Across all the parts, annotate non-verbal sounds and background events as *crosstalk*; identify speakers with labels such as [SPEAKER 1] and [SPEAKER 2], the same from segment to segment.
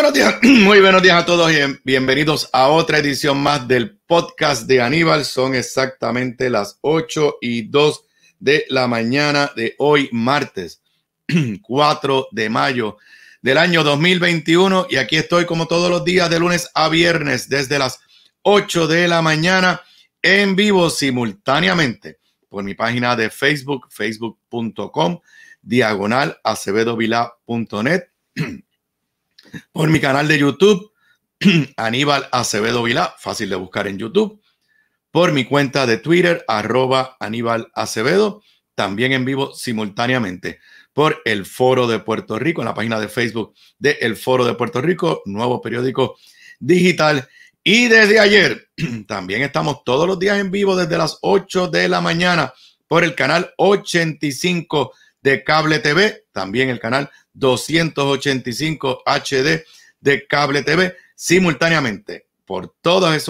[SPEAKER 1] buenos días, *clears throat* muy buenos días a todos y bienvenidos a otra edición más del podcast de Aníbal. Son exactamente las ocho y dos de la mañana de hoy, martes 4 *clears throat* de mayo del año 2021. Y aquí estoy como todos los días de lunes a viernes desde las 8 de la mañana en vivo simultáneamente por mi página de Facebook, facebook.com, diagonal *clears throat* por mi canal de YouTube, *clears throat* Aníbal Acevedo Vilá, fácil de buscar en YouTube, por mi cuenta de Twitter, arroba Aníbal Acevedo, también en vivo simultáneamente por el Foro de Puerto Rico, en la página de Facebook de El Foro de Puerto Rico, nuevo periódico digital. Y desde ayer *clears throat* también estamos todos los días en vivo desde las 8 de la mañana por el canal 85 de Cable TV, también el canal 285 HD de Cable TV simultáneamente. Por, todas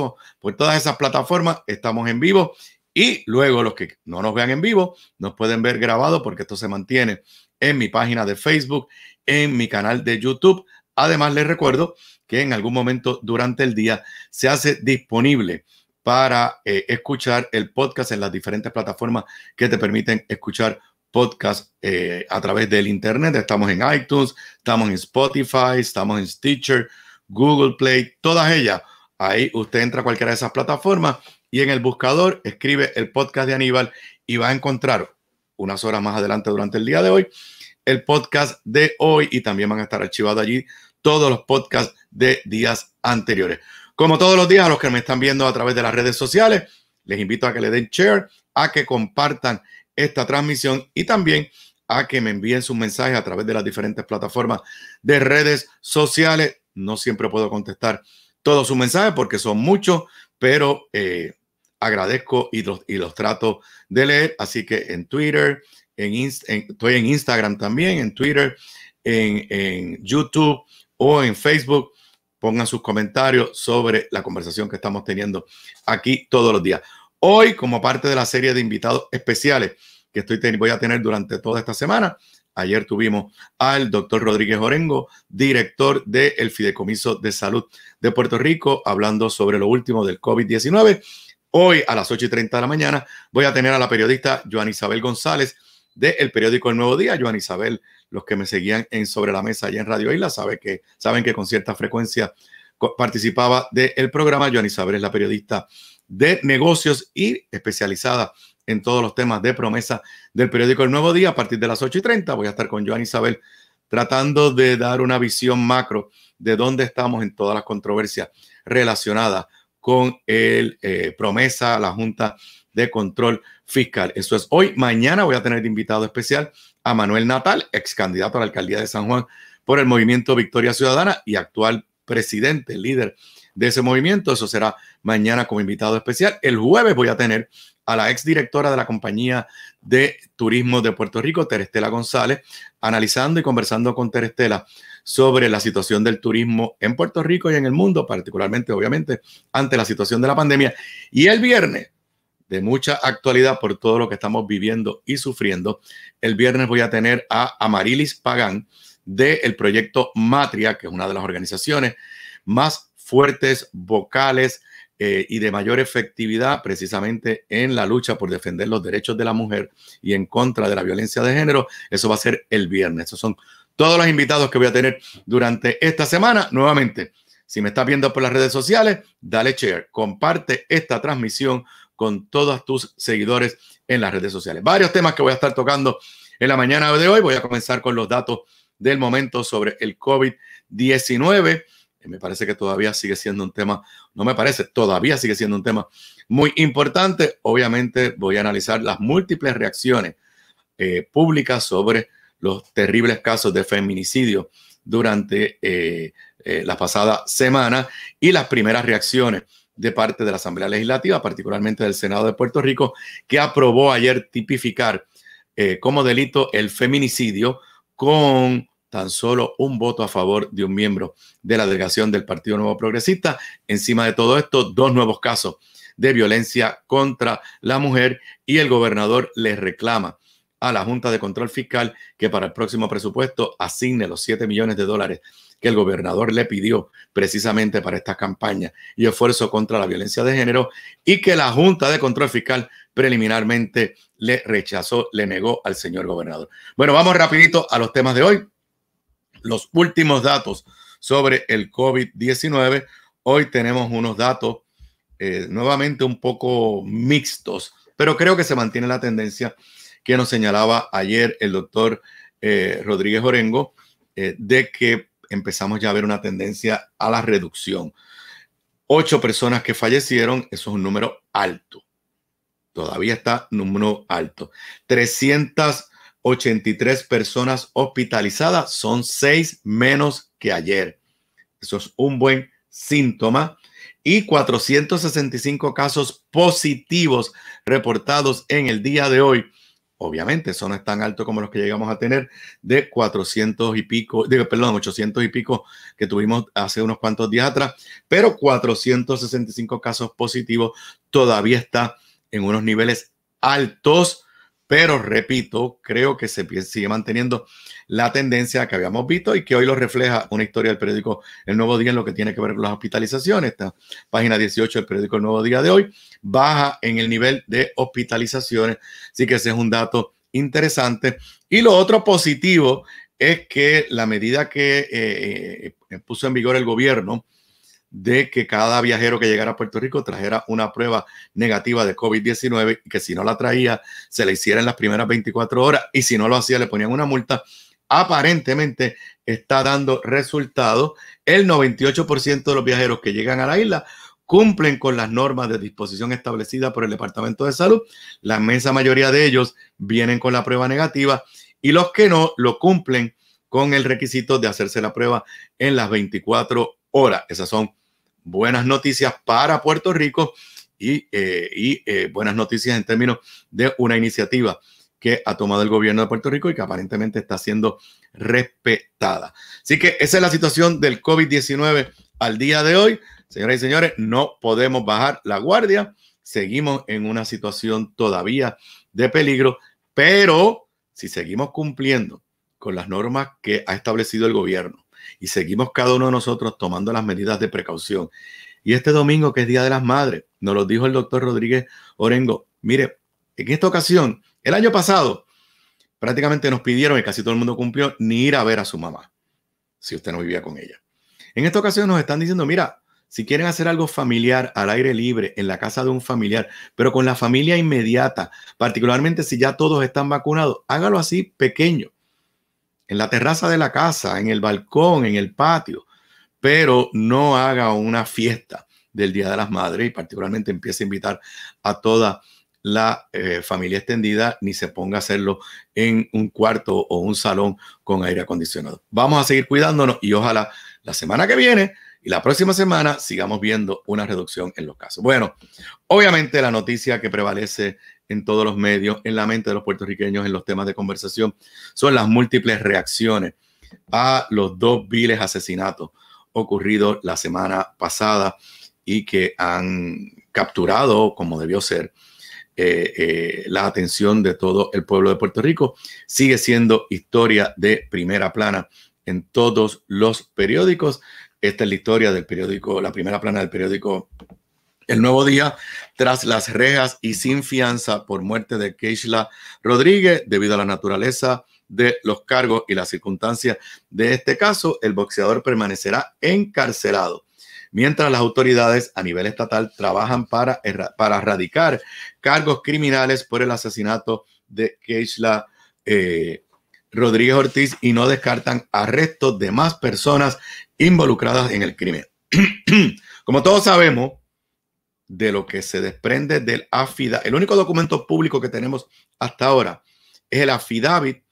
[SPEAKER 1] todas esas plataformas estamos en vivo y luego los que no nos vean en vivo nos pueden ver grabado porque esto se mantiene en mi página de Facebook, en mi canal de YouTube. Además, les recuerdo que en algún momento durante el día se hace disponible para eh, escuchar el podcast en las diferentes plataformas que te permiten escuchar podcast eh, a través del Internet. Estamos en iTunes, estamos en Spotify, estamos en Stitcher, Google Play, todas ellas. Ahí usted entra a cualquiera de esas plataformas y en el buscador escribe el podcast de Aníbal y va a encontrar unas horas más adelante durante el día de hoy el podcast de hoy y también van a estar archivados allí todos los podcasts de días anteriores. Como todos los días, a los que me están viendo a través de las redes sociales, les invito a que le den share, a que compartan esta transmisión y también a que me envíen sus mensajes a través de las diferentes plataformas de redes sociales. No siempre puedo contestar todos sus mensajes porque son muchos, pero eh, agradezco y los, trato de leer. Así que en Twitter, en, en estoy en Instagram también, en Twitter, en, en YouTube o en Facebook pongan sus comentarios sobre la conversación que estamos teniendo aquí todos los días. Hoy, como parte de la serie de invitados especiales que estoy, voy a tener durante toda esta semana, ayer tuvimos al doctor Rodríguez Orengo, director del el Fideicomiso de Salud de Puerto Rico, hablando sobre lo último del COVID-19. Hoy a las 8 y 30 de la mañana voy a tener a la periodista Joan Isabel González del periódico El Nuevo Día. Joan Isabel, los que me seguían en Sobre la Mesa y en Radio Isla, que, saben que con cierta frecuencia participaba del programa. Joan Isabel es la periodista de negocios y especializada en todos los temas de promesa del periódico El Nuevo Día. A partir de las 8 y 30 voy a estar con Joan Isabel tratando de dar una visión macro de dónde estamos en todas las controversias relacionadas con el promesa eh, promesa, la Junta de Control Fiscal. Eso es hoy. Mañana voy a tener invitado especial a Manuel Natal, ex candidato a la alcaldía de San Juan por el movimiento Victoria Ciudadana y actual presidente, líder de ese movimiento. Eso será mañana como invitado especial. El jueves voy a tener a la exdirectora de la compañía de turismo de Puerto Rico, Terestela González, analizando y conversando con Terestela sobre la situación del turismo en Puerto Rico y en el mundo, particularmente, obviamente, ante la situación de la pandemia. Y el viernes, de mucha actualidad por todo lo que estamos viviendo y sufriendo, el viernes voy a tener a Amarilis Pagán del proyecto Matria, que es una de las organizaciones más fuertes, vocales eh, y de mayor efectividad precisamente en la lucha por defender los derechos de la mujer y en contra de la violencia de género. Eso va a ser el viernes. Esos son todos los invitados que voy a tener durante esta semana. Nuevamente, si me estás viendo por las redes sociales, dale share, comparte esta transmisión con todos tus seguidores en las redes sociales. Varios temas que voy a estar tocando en la mañana de hoy. Voy a comenzar con los datos del momento sobre el COVID-19. Eh, me parece que todavía sigue siendo un tema, no me parece, todavía sigue siendo un tema muy importante. Obviamente voy a analizar las múltiples reacciones eh, públicas sobre los terribles casos de feminicidio durante eh, la pasada semana y las primeras reacciones de parte de la Asamblea Legislativa, particularmente del Senado de Puerto Rico, que aprobó ayer tipificar como delito el feminicidio con tan solo un voto a favor de un miembro de la delegación del Partido Nuevo Progresista. Encima de todo esto, dos nuevos casos de violencia contra la mujer y el gobernador le reclama a la Junta de Control Fiscal que para el próximo presupuesto asigne los 7 millones de dólares que el gobernador le pidió precisamente para esta campaña y esfuerzo contra la violencia de género y que la Junta de Control Fiscal preliminarmente le rechazó, le negó al señor gobernador. Bueno, vamos rapidito a los temas de hoy los últimos datos sobre el COVID-19. Hoy tenemos unos datos eh, nuevamente un poco mixtos, pero creo que se mantiene la tendencia que nos señalaba ayer el doctor eh, Rodríguez Orengo, eh, de que empezamos ya a ver una tendencia a la reducción. Ocho personas que fallecieron, eso es un número alto. Todavía está número alto. 300 83 personas hospitalizadas, son 6 menos que ayer. Eso es un buen síntoma. Y 465 casos positivos reportados en el día de hoy. Obviamente, eso no es tan alto como los que llegamos a tener de 400 y pico, perdón, 800 y pico que tuvimos hace unos cuantos días atrás, pero 465 casos positivos todavía está en unos niveles altos pero repito, creo que se sigue manteniendo la tendencia que habíamos visto y que hoy lo refleja una historia del periódico El Nuevo Día en lo que tiene que ver con las hospitalizaciones. Esta página 18 del periódico El Nuevo Día de hoy baja en el nivel de hospitalizaciones. Así que ese es un dato interesante. Y lo otro positivo es que la medida que eh, eh, puso en vigor el gobierno de que cada viajero que llegara a Puerto Rico trajera una prueba negativa de COVID-19 y que si no la traía se le hiciera en las primeras 24 horas y si no lo hacía le ponían una multa. Aparentemente está dando resultado, El 98% de los viajeros que llegan a la isla cumplen con las normas de disposición establecidas por el Departamento de Salud. La inmensa mayoría de ellos vienen con la prueba negativa y los que no lo cumplen con el requisito de hacerse la prueba en las 24 horas. Esas son buenas noticias para Puerto Rico y, eh, eh, buenas noticias en términos de una iniciativa que ha tomado el gobierno de Puerto Rico y que aparentemente está siendo respetada. Así que esa es la situación del COVID-19 al día de hoy. Señoras y señores, no podemos bajar la guardia. Seguimos en una situación todavía de peligro, pero si seguimos cumpliendo con las normas que ha establecido el gobierno, y seguimos cada uno de nosotros tomando las medidas de precaución. Y este domingo, que es Día de las Madres, nos lo dijo el doctor Rodríguez Orengo. Mire, en esta ocasión, el año pasado, prácticamente nos pidieron, y casi todo el mundo cumplió, ni ir a ver a su mamá, si usted no vivía con ella. En esta ocasión nos están diciendo, mira, si quieren hacer algo familiar, al aire libre, en la casa de un familiar, pero con la familia inmediata, particularmente si ya todos están vacunados, hágalo así pequeño en la terraza de la casa, en el balcón, en el patio, pero no haga una fiesta del Día de las Madres y particularmente empiece a invitar a toda la eh, familia extendida ni se ponga a hacerlo en un cuarto o un salón con aire acondicionado. Vamos a seguir cuidándonos y ojalá la semana que viene y la próxima semana sigamos viendo una reducción en los casos. Bueno, obviamente la noticia que prevalece en todos los medios, en la mente de los puertorriqueños, en los temas de conversación, son las múltiples reacciones a los dos viles asesinatos ocurridos la semana pasada y que han capturado, como debió ser, eh, eh, la atención de todo el pueblo de Puerto Rico. Sigue siendo historia de primera plana en todos los periódicos. Esta es la historia del periódico, la primera plana del periódico el nuevo día, tras las rejas y sin fianza por muerte de Keishla Rodríguez, debido a la naturaleza de los cargos y las circunstancias de este caso, el boxeador permanecerá encarcelado. Mientras las autoridades a nivel estatal trabajan para, para erradicar cargos criminales por el asesinato de Keishla eh, Rodríguez Ortiz y no descartan arrestos de más personas involucradas en el crimen. *clears throat* Como todos sabemos, de lo que se desprende del AFIDA. El único documento público que tenemos hasta ahora es el AFIDAVIT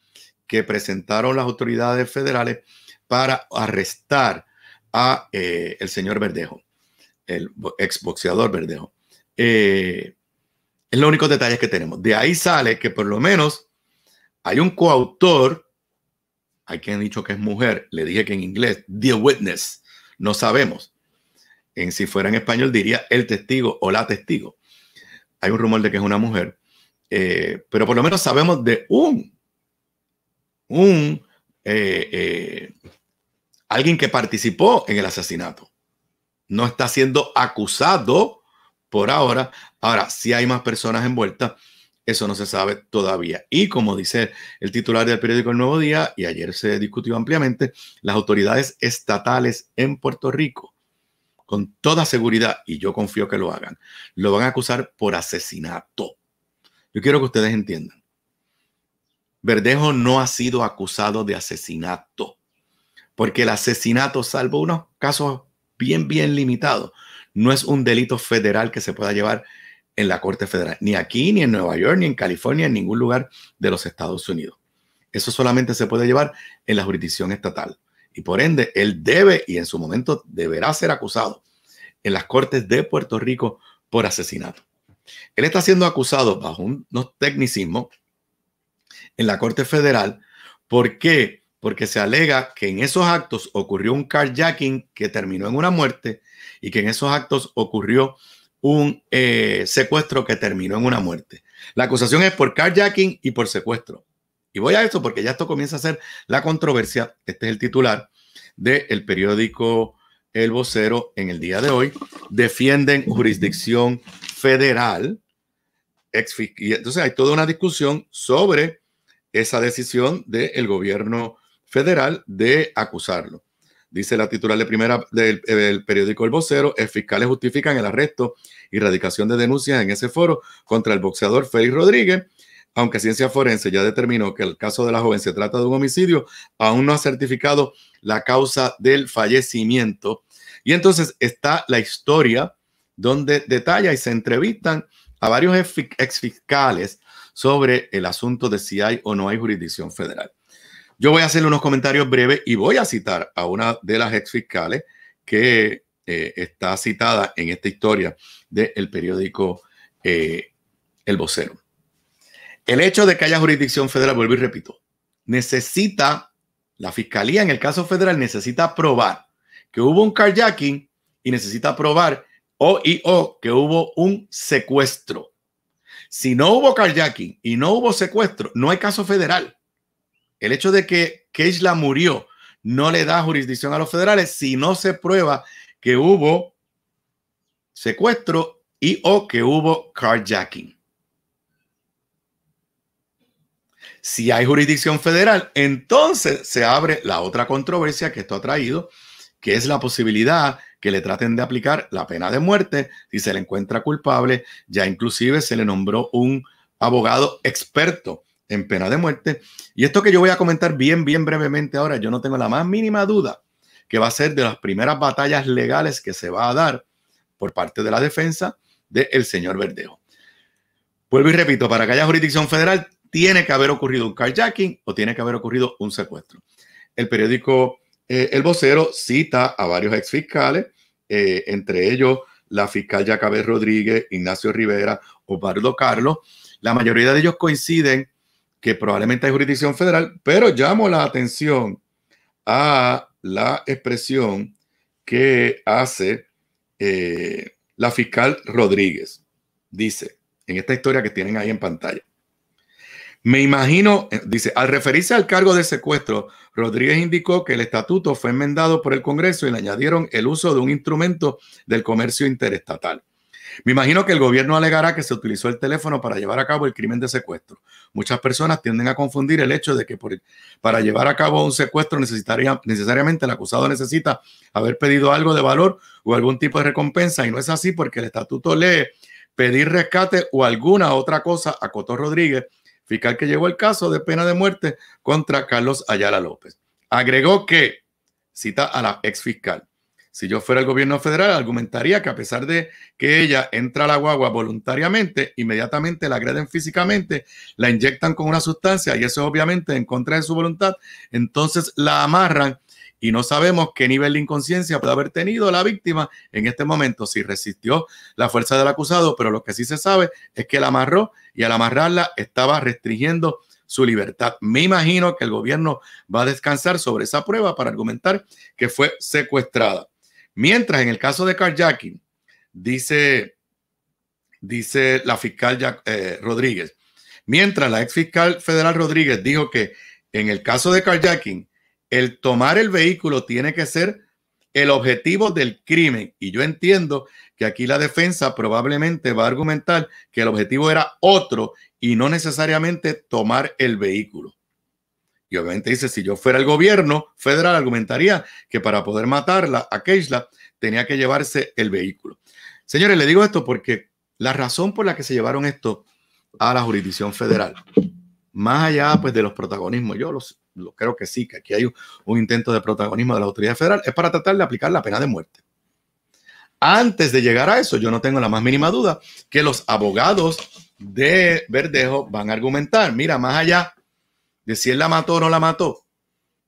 [SPEAKER 1] que presentaron las autoridades federales para arrestar a eh, el señor Verdejo, el exboxeador Verdejo. Eh, es los únicos detalles que tenemos. De ahí sale que por lo menos hay un coautor, hay quien ha dicho que es mujer, le dije que en inglés, The Witness, no sabemos en si fuera en español diría el testigo o la testigo. Hay un rumor de que es una mujer, eh, pero por lo menos sabemos de un, un, eh, eh, alguien que participó en el asesinato. No está siendo acusado por ahora. Ahora, si hay más personas envueltas, eso no se sabe todavía. Y como dice el titular del periódico El Nuevo Día, y ayer se discutió ampliamente, las autoridades estatales en Puerto Rico con toda seguridad, y yo confío que lo hagan, lo van a acusar por asesinato. Yo quiero que ustedes entiendan. Verdejo no ha sido acusado de asesinato, porque el asesinato, salvo unos casos bien, bien limitados, no es un delito federal que se pueda llevar en la Corte Federal, ni aquí, ni en Nueva York, ni en California, en ningún lugar de los Estados Unidos. Eso solamente se puede llevar en la jurisdicción estatal y por ende él debe y en su momento deberá ser acusado en las cortes de Puerto Rico por asesinato. Él está siendo acusado bajo unos tecnicismo en la Corte Federal. ¿Por qué? Porque se alega que en esos actos ocurrió un carjacking que terminó en una muerte y que en esos actos ocurrió un eh, secuestro que terminó en una muerte. La acusación es por carjacking y por secuestro. Y voy a eso porque ya esto comienza a ser la controversia. Este es el titular del periódico El Vocero en el día de hoy. Defienden jurisdicción federal. entonces hay toda una discusión sobre esa decisión del gobierno federal de acusarlo. Dice la titular de primera del, periódico El Vocero, fiscales justifican el arresto y radicación de denuncias en ese foro contra el boxeador Félix Rodríguez aunque ciencia forense ya determinó que el caso de la joven se trata de un homicidio, aún no ha certificado la causa del fallecimiento. Y entonces está la historia donde detalla y se entrevistan a varios exfiscales sobre el asunto de si hay o no hay jurisdicción federal. Yo voy a hacerle unos comentarios breves y voy a citar a una de las exfiscales que eh, está citada en esta historia del periódico eh, El Vocero. El hecho de que haya jurisdicción federal, vuelvo y repito, necesita, la fiscalía en el caso federal necesita probar que hubo un carjacking y necesita probar o y o que hubo un secuestro. Si no hubo carjacking y no hubo secuestro, no hay caso federal. El hecho de que Keishla murió no le da jurisdicción a los federales si no se prueba que hubo secuestro y o que hubo carjacking. Si hay jurisdicción federal, entonces se abre la otra controversia que esto ha traído, que es la posibilidad que le traten de aplicar la pena de muerte si se le encuentra culpable. Ya inclusive se le nombró un abogado experto en pena de muerte. Y esto que yo voy a comentar bien, bien brevemente ahora, yo no tengo la más mínima duda que va a ser de las primeras batallas legales que se va a dar por parte de la defensa del señor Verdejo. Vuelvo y repito, para que haya jurisdicción federal tiene que haber ocurrido un carjacking o tiene que haber ocurrido un secuestro. El periódico eh, El Vocero cita a varios exfiscales, eh, entre ellos la fiscal Jacabé Rodríguez, Ignacio Rivera, o Osvaldo Carlos. La mayoría de ellos coinciden que probablemente hay jurisdicción federal, pero llamo la atención a la expresión que hace eh, la fiscal Rodríguez. Dice, en esta historia que tienen ahí en pantalla, me imagino, eh, dice, al referirse al cargo de secuestro, Rodríguez indicó que el estatuto fue enmendado por el Congreso y le añadieron el uso de un instrumento del comercio interestatal. Me imagino que el gobierno alegará que se utilizó el teléfono para llevar a cabo el crimen de secuestro. Muchas personas tienden a confundir el hecho de que para llevar a cabo un secuestro necesitaría, necesariamente el acusado necesita haber pedido algo de valor o algún tipo de recompensa y no es así porque el estatuto lee pedir rescate o alguna otra cosa a Coto Rodríguez fiscal que llevó el caso de pena de muerte contra Carlos Ayala López. Agregó que, cita a la ex fiscal, si yo fuera el gobierno federal, argumentaría que a pesar de que ella entra a la guagua voluntariamente, inmediatamente la agreden físicamente, la inyectan con una sustancia y eso obviamente en contra de su voluntad, entonces la amarran y no sabemos qué nivel de inconsciencia puede haber tenido la víctima en este momento, si resistió la fuerza del acusado, pero lo que sí se sabe es que la amarró y al amarrarla estaba restringiendo su libertad. Me imagino que el gobierno va a descansar sobre esa prueba para argumentar que fue secuestrada. Mientras en el caso de Karjakin dice, dice la fiscal eh, Rodríguez, mientras la ex fiscal federal Rodríguez dijo que en el caso de Karjakin el tomar el vehículo tiene que ser el objetivo del crimen. Y yo entiendo que aquí la defensa probablemente va a argumentar que el objetivo era otro y no necesariamente tomar el vehículo. Y obviamente dice, si yo fuera el gobierno federal, argumentaría que para poder matarla a Keisla tenía que llevarse el vehículo. Señores, le digo esto porque la razón por la que se llevaron esto a la jurisdicción federal, más allá pues de los protagonismos, yo los, lo creo que sí, que aquí hay un intento de protagonismo de la autoridad federal, es para tratar de aplicar la pena de muerte. Antes de llegar a eso, yo no tengo la más mínima duda que los abogados de Verdejo van a argumentar, mira, más allá de si él la mató o no la mató,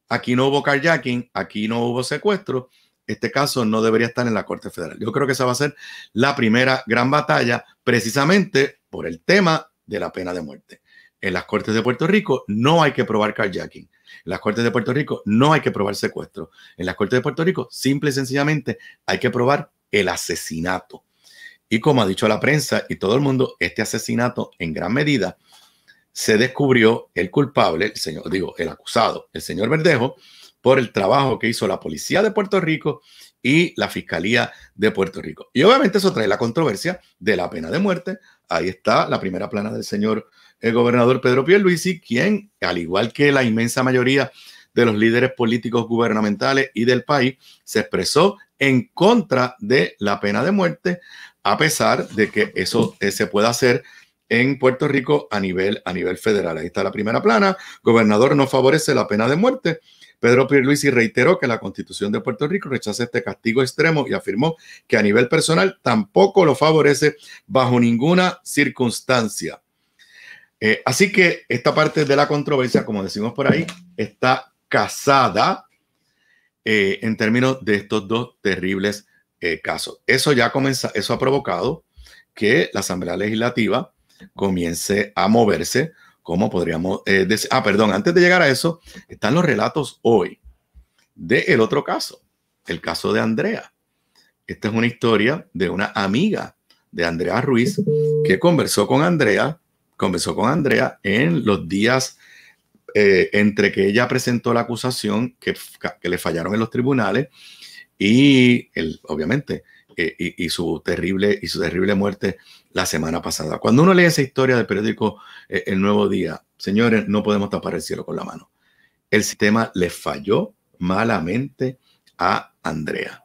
[SPEAKER 1] aquí no hubo carjacking, aquí no hubo secuestro, este caso no debería estar en la Corte Federal. Yo creo que esa va a ser la primera gran batalla precisamente por el tema de la pena de muerte. En las Cortes de Puerto Rico no hay que probar carjacking. En las Cortes de Puerto Rico no hay que probar secuestro. En las Cortes de Puerto Rico, simple y sencillamente, hay que probar el asesinato. Y como ha dicho la prensa y todo el mundo, este asesinato en gran medida se descubrió el culpable, el señor, digo, el acusado, el señor Verdejo, por el trabajo que hizo la policía de Puerto Rico y la Fiscalía de Puerto Rico. Y obviamente eso trae la controversia de la pena de muerte. Ahí está la primera plana del señor el eh, gobernador Pedro Pierluisi, quien, al igual que la inmensa mayoría de los líderes políticos gubernamentales y del país, se expresó en contra de la pena de muerte, a pesar de que eso eh, se pueda hacer en Puerto Rico a nivel, a nivel federal. Ahí está la primera plana. Gobernador no favorece la pena de muerte. Pedro Pierluisi reiteró que la Constitución de Puerto Rico rechaza este castigo extremo y afirmó que a nivel personal tampoco lo favorece bajo ninguna circunstancia. Eh, así que esta parte de la controversia, como decimos por ahí, está casada eh, en términos de estos dos terribles eh, casos. Eso ya comienza, eso ha provocado que la Asamblea Legislativa comience a moverse ¿Cómo podríamos eh, decir? Ah, perdón, antes de llegar a eso, están los relatos hoy del el otro caso, el caso de Andrea. Esta es una historia de una amiga de Andrea Ruiz que conversó con Andrea, conversó con Andrea en los días eh, entre que ella presentó la acusación que, le fallaron en los tribunales y obviamente eh, y, y, su terrible y su terrible muerte la semana pasada. Cuando uno lee esa historia del periódico eh, El Nuevo Día, señores, no podemos tapar el cielo con la mano. El sistema le falló malamente a Andrea.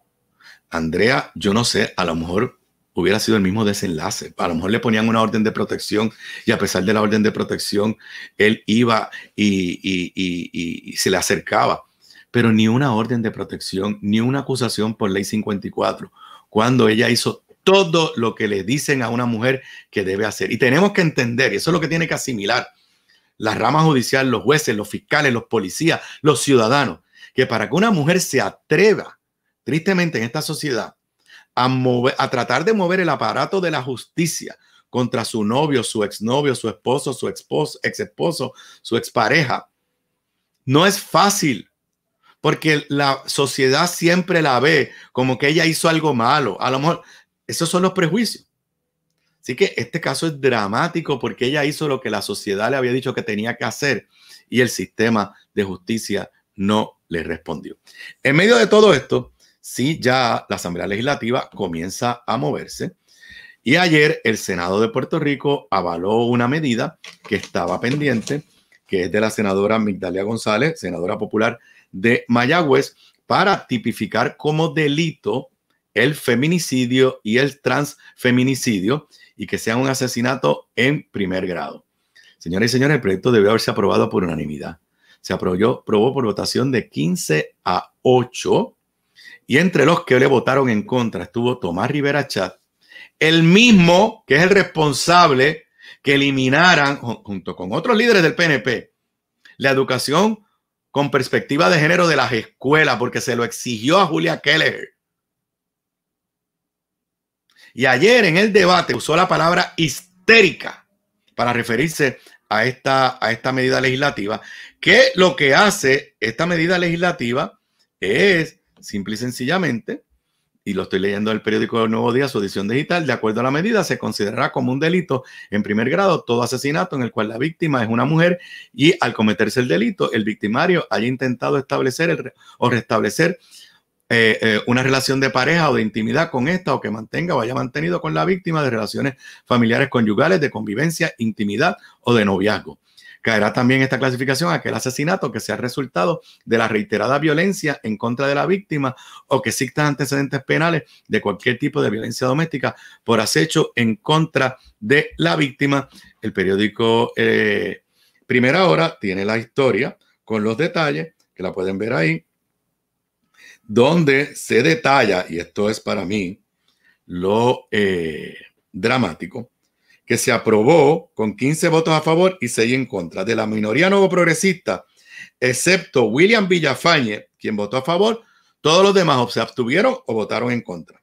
[SPEAKER 1] Andrea, yo no sé, a lo mejor hubiera sido el mismo desenlace. A lo mejor le ponían una orden de protección y a pesar de la orden de protección, él iba y, se le acercaba. Pero ni una orden de protección, ni una acusación por ley 54, cuando ella hizo todo lo que le dicen a una mujer que debe hacer. Y tenemos que entender, y eso es lo que tiene que asimilar la rama judicial, los jueces, los fiscales, los policías, los ciudadanos, que para que una mujer se atreva, tristemente en esta sociedad, a, a tratar de mover el aparato de la justicia contra su novio, su exnovio, su esposo, su esposo, ex esposo, su expareja, no es fácil porque la sociedad siempre la ve como que ella hizo algo malo. A lo mejor esos son los prejuicios. Así que este caso es dramático porque ella hizo lo que la sociedad le había dicho que tenía que hacer y el sistema de justicia no le respondió. En medio de todo esto, sí, ya la Asamblea Legislativa comienza a moverse. Y ayer el Senado de Puerto Rico avaló una medida que estaba pendiente, que es de la senadora Migdalia González, senadora popular de Mayagüez, para tipificar como delito el feminicidio y el transfeminicidio y que sea un asesinato en primer grado. Señoras y señores, el proyecto debió haberse aprobado por unanimidad. Se aprobó, por votación de 15 a 8 y entre los que le votaron en contra estuvo Tomás Rivera Chat, el mismo que es el responsable que eliminaran, junto con otros líderes del PNP, la educación con perspectiva de género de las escuelas, porque se lo exigió a Julia Keller. Y ayer en el debate usó la palabra histérica para referirse a esta, a esta medida legislativa, que lo que hace esta medida legislativa es, simple y sencillamente, y lo estoy leyendo el periódico Nuevo Día, su edición digital, de acuerdo a la medida, se considerará como un delito en primer grado todo asesinato en el cual la víctima es una mujer y al cometerse el delito, el victimario haya intentado establecer el, o restablecer eh, eh, una relación de pareja o de intimidad con esta o que mantenga o haya mantenido con la víctima de relaciones familiares conyugales, de convivencia, intimidad o de noviazgo. Caerá también esta clasificación aquel asesinato que sea resultado de la reiterada violencia en contra de la víctima o que existan antecedentes penales de cualquier tipo de violencia doméstica por acecho en contra de la víctima. El periódico eh, Primera Hora tiene la historia con los detalles que la pueden ver ahí donde se detalla, y esto es para mí lo eh, dramático, que se aprobó con 15 votos a favor y 6 en contra de la minoría no progresista, excepto William Villafañe, quien votó a favor, todos los demás se abstuvieron o votaron en contra.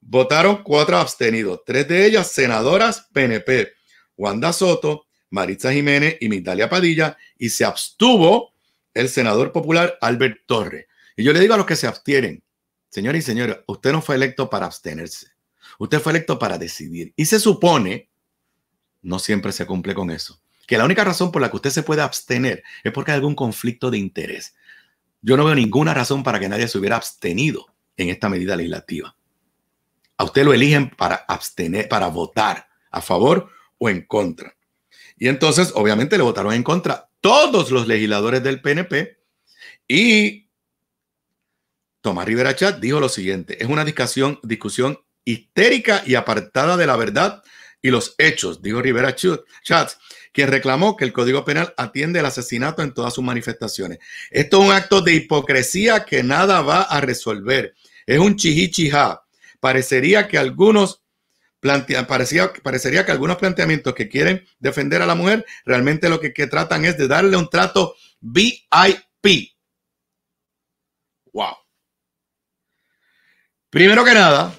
[SPEAKER 1] Votaron cuatro abstenidos, tres de ellas senadoras PNP, Wanda Soto, Maritza Jiménez y Mitalia Padilla, y se abstuvo el senador popular Albert Torres. Y yo le digo a los que se abstienen, señores y señores, usted no fue electo para abstenerse. Usted fue electo para decidir. Y se supone, no siempre se cumple con eso, que la única razón por la que usted se puede abstener es porque hay algún conflicto de interés. Yo no veo ninguna razón para que nadie se hubiera abstenido en esta medida legislativa. A usted lo eligen para abstener, para votar a favor o en contra. Y entonces, obviamente, le votaron en contra todos los legisladores del PNP y Tomás Rivera Chat dijo lo siguiente, es una discusión, discusión histérica y apartada de la verdad y los hechos, dijo Rivera Chat, quien reclamó que el Código Penal atiende el asesinato en todas sus manifestaciones. Esto es un acto de hipocresía que nada va a resolver. Es un chihichi Parecería que algunos parecería que algunos planteamientos que quieren defender a la mujer realmente lo que, que tratan es de darle un trato VIP. Wow. Primero que nada,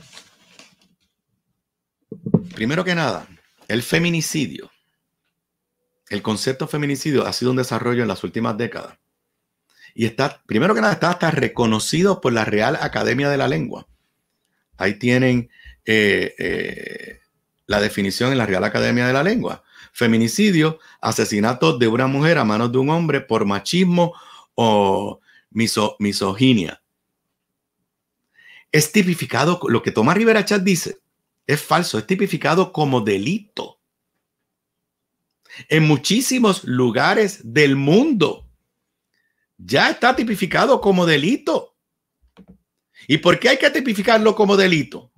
[SPEAKER 1] primero que nada, el feminicidio, el concepto feminicidio ha sido un desarrollo en las últimas décadas. Y está, primero que nada, está hasta reconocido por la Real Academia de la Lengua. Ahí tienen eh, eh, la definición en la Real Academia de la Lengua. Feminicidio, asesinato de una mujer a manos de un hombre por machismo o misoginia es tipificado, lo que Tomás Rivera Chat dice, es falso, es tipificado como delito. En muchísimos lugares del mundo ya está tipificado como delito. ¿Y por qué hay que tipificarlo como delito?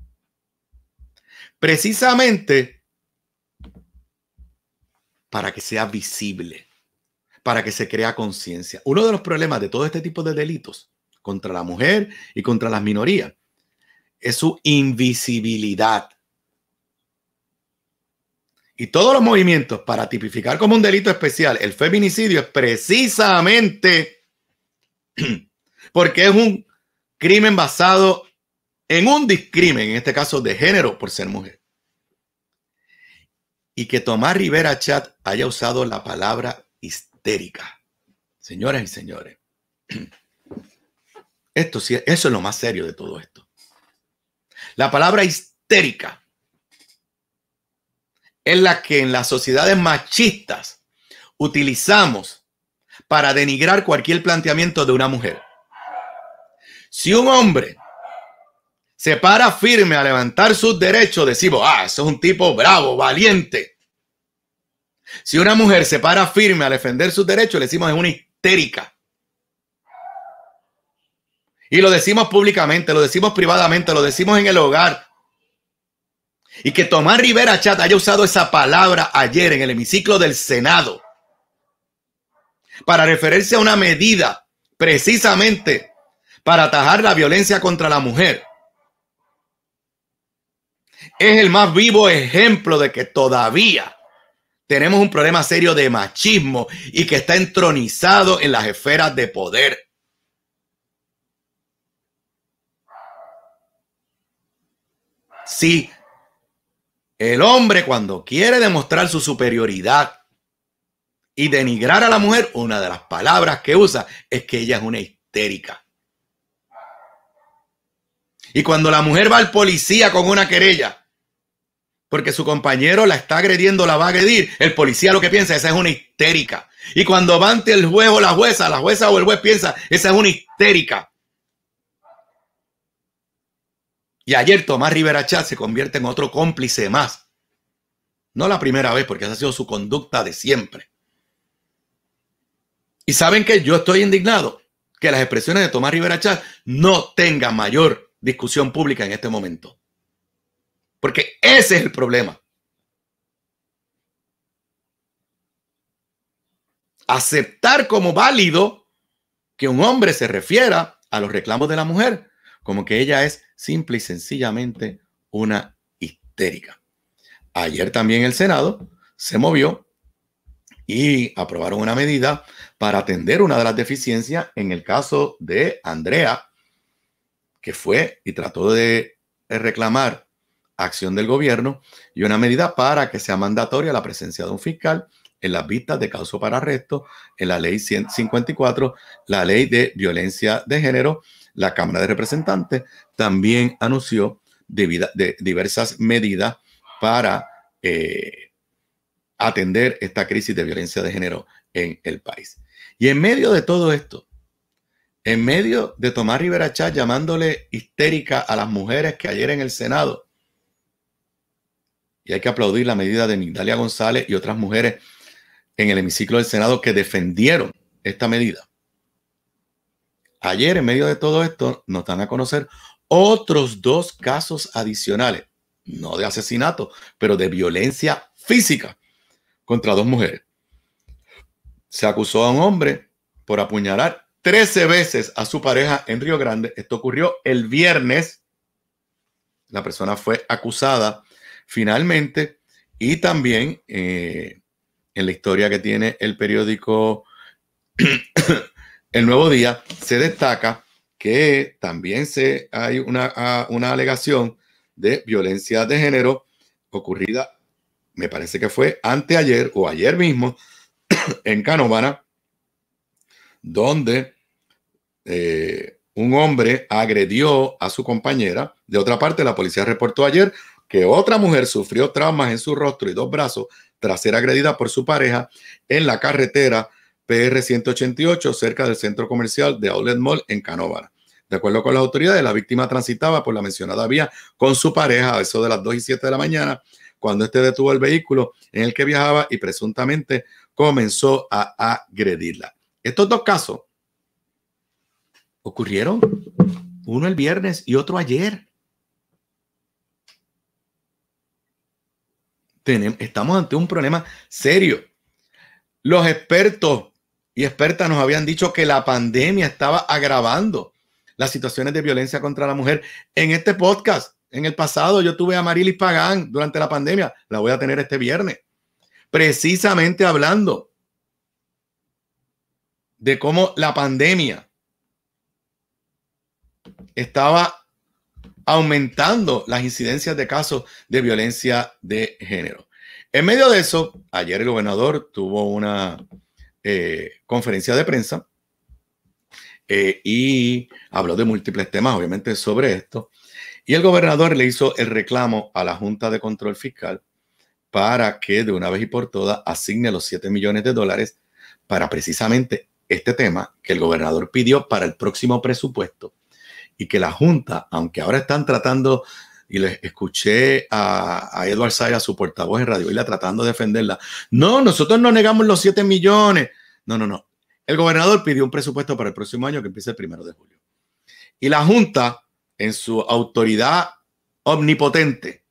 [SPEAKER 1] Precisamente para que sea visible, para que se crea conciencia. Uno de los problemas de todo este tipo de delitos contra la mujer y contra las minorías es su invisibilidad. Y todos los movimientos para tipificar como un delito especial el feminicidio es precisamente *clears throat* porque es un crimen basado en un discrimen, en este caso de género, por ser mujer. Y que Tomás Rivera Chat haya usado la palabra histérica. Señoras y señores, *clears throat* esto eso es lo más serio de todo esto. La palabra histérica es la que en las sociedades machistas utilizamos para denigrar cualquier planteamiento de una mujer. Si un hombre se para firme a levantar sus derechos, decimos, ah, eso es un tipo bravo, valiente. Si una mujer se para firme a defender sus derechos, le decimos es una histérica. Y lo decimos públicamente, lo decimos privadamente, lo decimos en el hogar. Y que Tomás Rivera Chat haya usado esa palabra ayer en el hemiciclo del Senado para referirse a una medida precisamente para atajar la violencia contra la mujer es el más vivo ejemplo de que todavía tenemos un problema serio de machismo y que está entronizado en las esferas de poder. Si. el hombre cuando quiere demostrar su superioridad y denigrar a la mujer, una de las palabras que usa es que ella es una histérica. Y cuando la mujer va al policía con una querella, porque su compañero la está agrediendo, la va a agredir, el policía lo que piensa, esa es una histérica. Y cuando va ante el juez o la jueza, la jueza o el juez piensa, esa es una histérica. Y ayer Tomás Rivera Chá se convierte en otro cómplice más. No la primera vez, porque esa ha sido su conducta de siempre. Y saben que yo estoy indignado que las expresiones de Tomás Rivera Chá no tengan mayor discusión pública en este momento. Porque ese es el problema. Aceptar como válido que un hombre se refiera a los reclamos de la mujer como que ella es simple y sencillamente una histérica. Ayer también el Senado se movió y aprobaron una medida para atender una de las deficiencias en el caso de Andrea, que fue y trató de reclamar acción del gobierno y una medida para que sea mandatoria la presencia de un fiscal en las vistas de causa para arresto, en la ley 154, la ley de violencia de género la Cámara de Representantes también anunció diversas medidas para eh, atender esta crisis de violencia de género en el país. Y en medio de todo esto, en medio de Tomás Rivera Chá llamándole histérica a las mujeres que ayer en el Senado, y hay que aplaudir la medida de Migdalia González y otras mujeres en el hemiciclo del Senado que defendieron esta medida. Ayer, en medio de todo esto, nos dan a conocer otros dos casos adicionales, no de asesinato, pero de violencia física contra dos mujeres. Se acusó a un hombre por apuñalar 13 veces a su pareja en Río Grande. Esto ocurrió el viernes. La persona fue acusada finalmente y también eh, en la historia que tiene el periódico *clears throat* El nuevo día se destaca que también se, hay una, alegación de violencia de género ocurrida, me parece que fue anteayer o ayer mismo, *clears throat* en Canovana, donde eh, un hombre agredió a su compañera. De otra parte, la policía reportó ayer que otra mujer sufrió traumas en su rostro y dos brazos tras ser agredida por su pareja en la carretera PR 188 cerca del centro comercial de Outlet Mall en Canóvara. De acuerdo con las autoridades, la víctima transitaba por la mencionada vía con su pareja a eso de las 2 y 7 de la mañana, cuando este detuvo el vehículo en el que viajaba y presuntamente comenzó a agredirla. Estos dos casos ocurrieron, uno el viernes y otro ayer. Tenemos, estamos ante un problema serio. Los expertos expertas nos habían dicho que la pandemia estaba agravando las situaciones de violencia contra la mujer. En este podcast, en el pasado, yo tuve a Marilis Pagán durante la pandemia, la voy a tener este viernes, precisamente hablando de cómo la pandemia estaba aumentando las incidencias de casos de violencia de género. En medio de eso, ayer el gobernador tuvo una eh, conferencia de prensa eh, y habló de múltiples temas, obviamente, sobre esto. Y el gobernador le hizo el reclamo a la Junta de Control Fiscal para que de una vez y por todas asigne los 7 millones de dólares para precisamente este tema que el gobernador pidió para el próximo presupuesto y que la Junta, aunque ahora están tratando y les escuché a, Edward Say a su portavoz de Radio la tratando de defenderla. No, nosotros no negamos los 7 millones. No, no, no. El gobernador pidió un presupuesto para el próximo año que empiece el primero de julio. Y la Junta, en su autoridad omnipotente,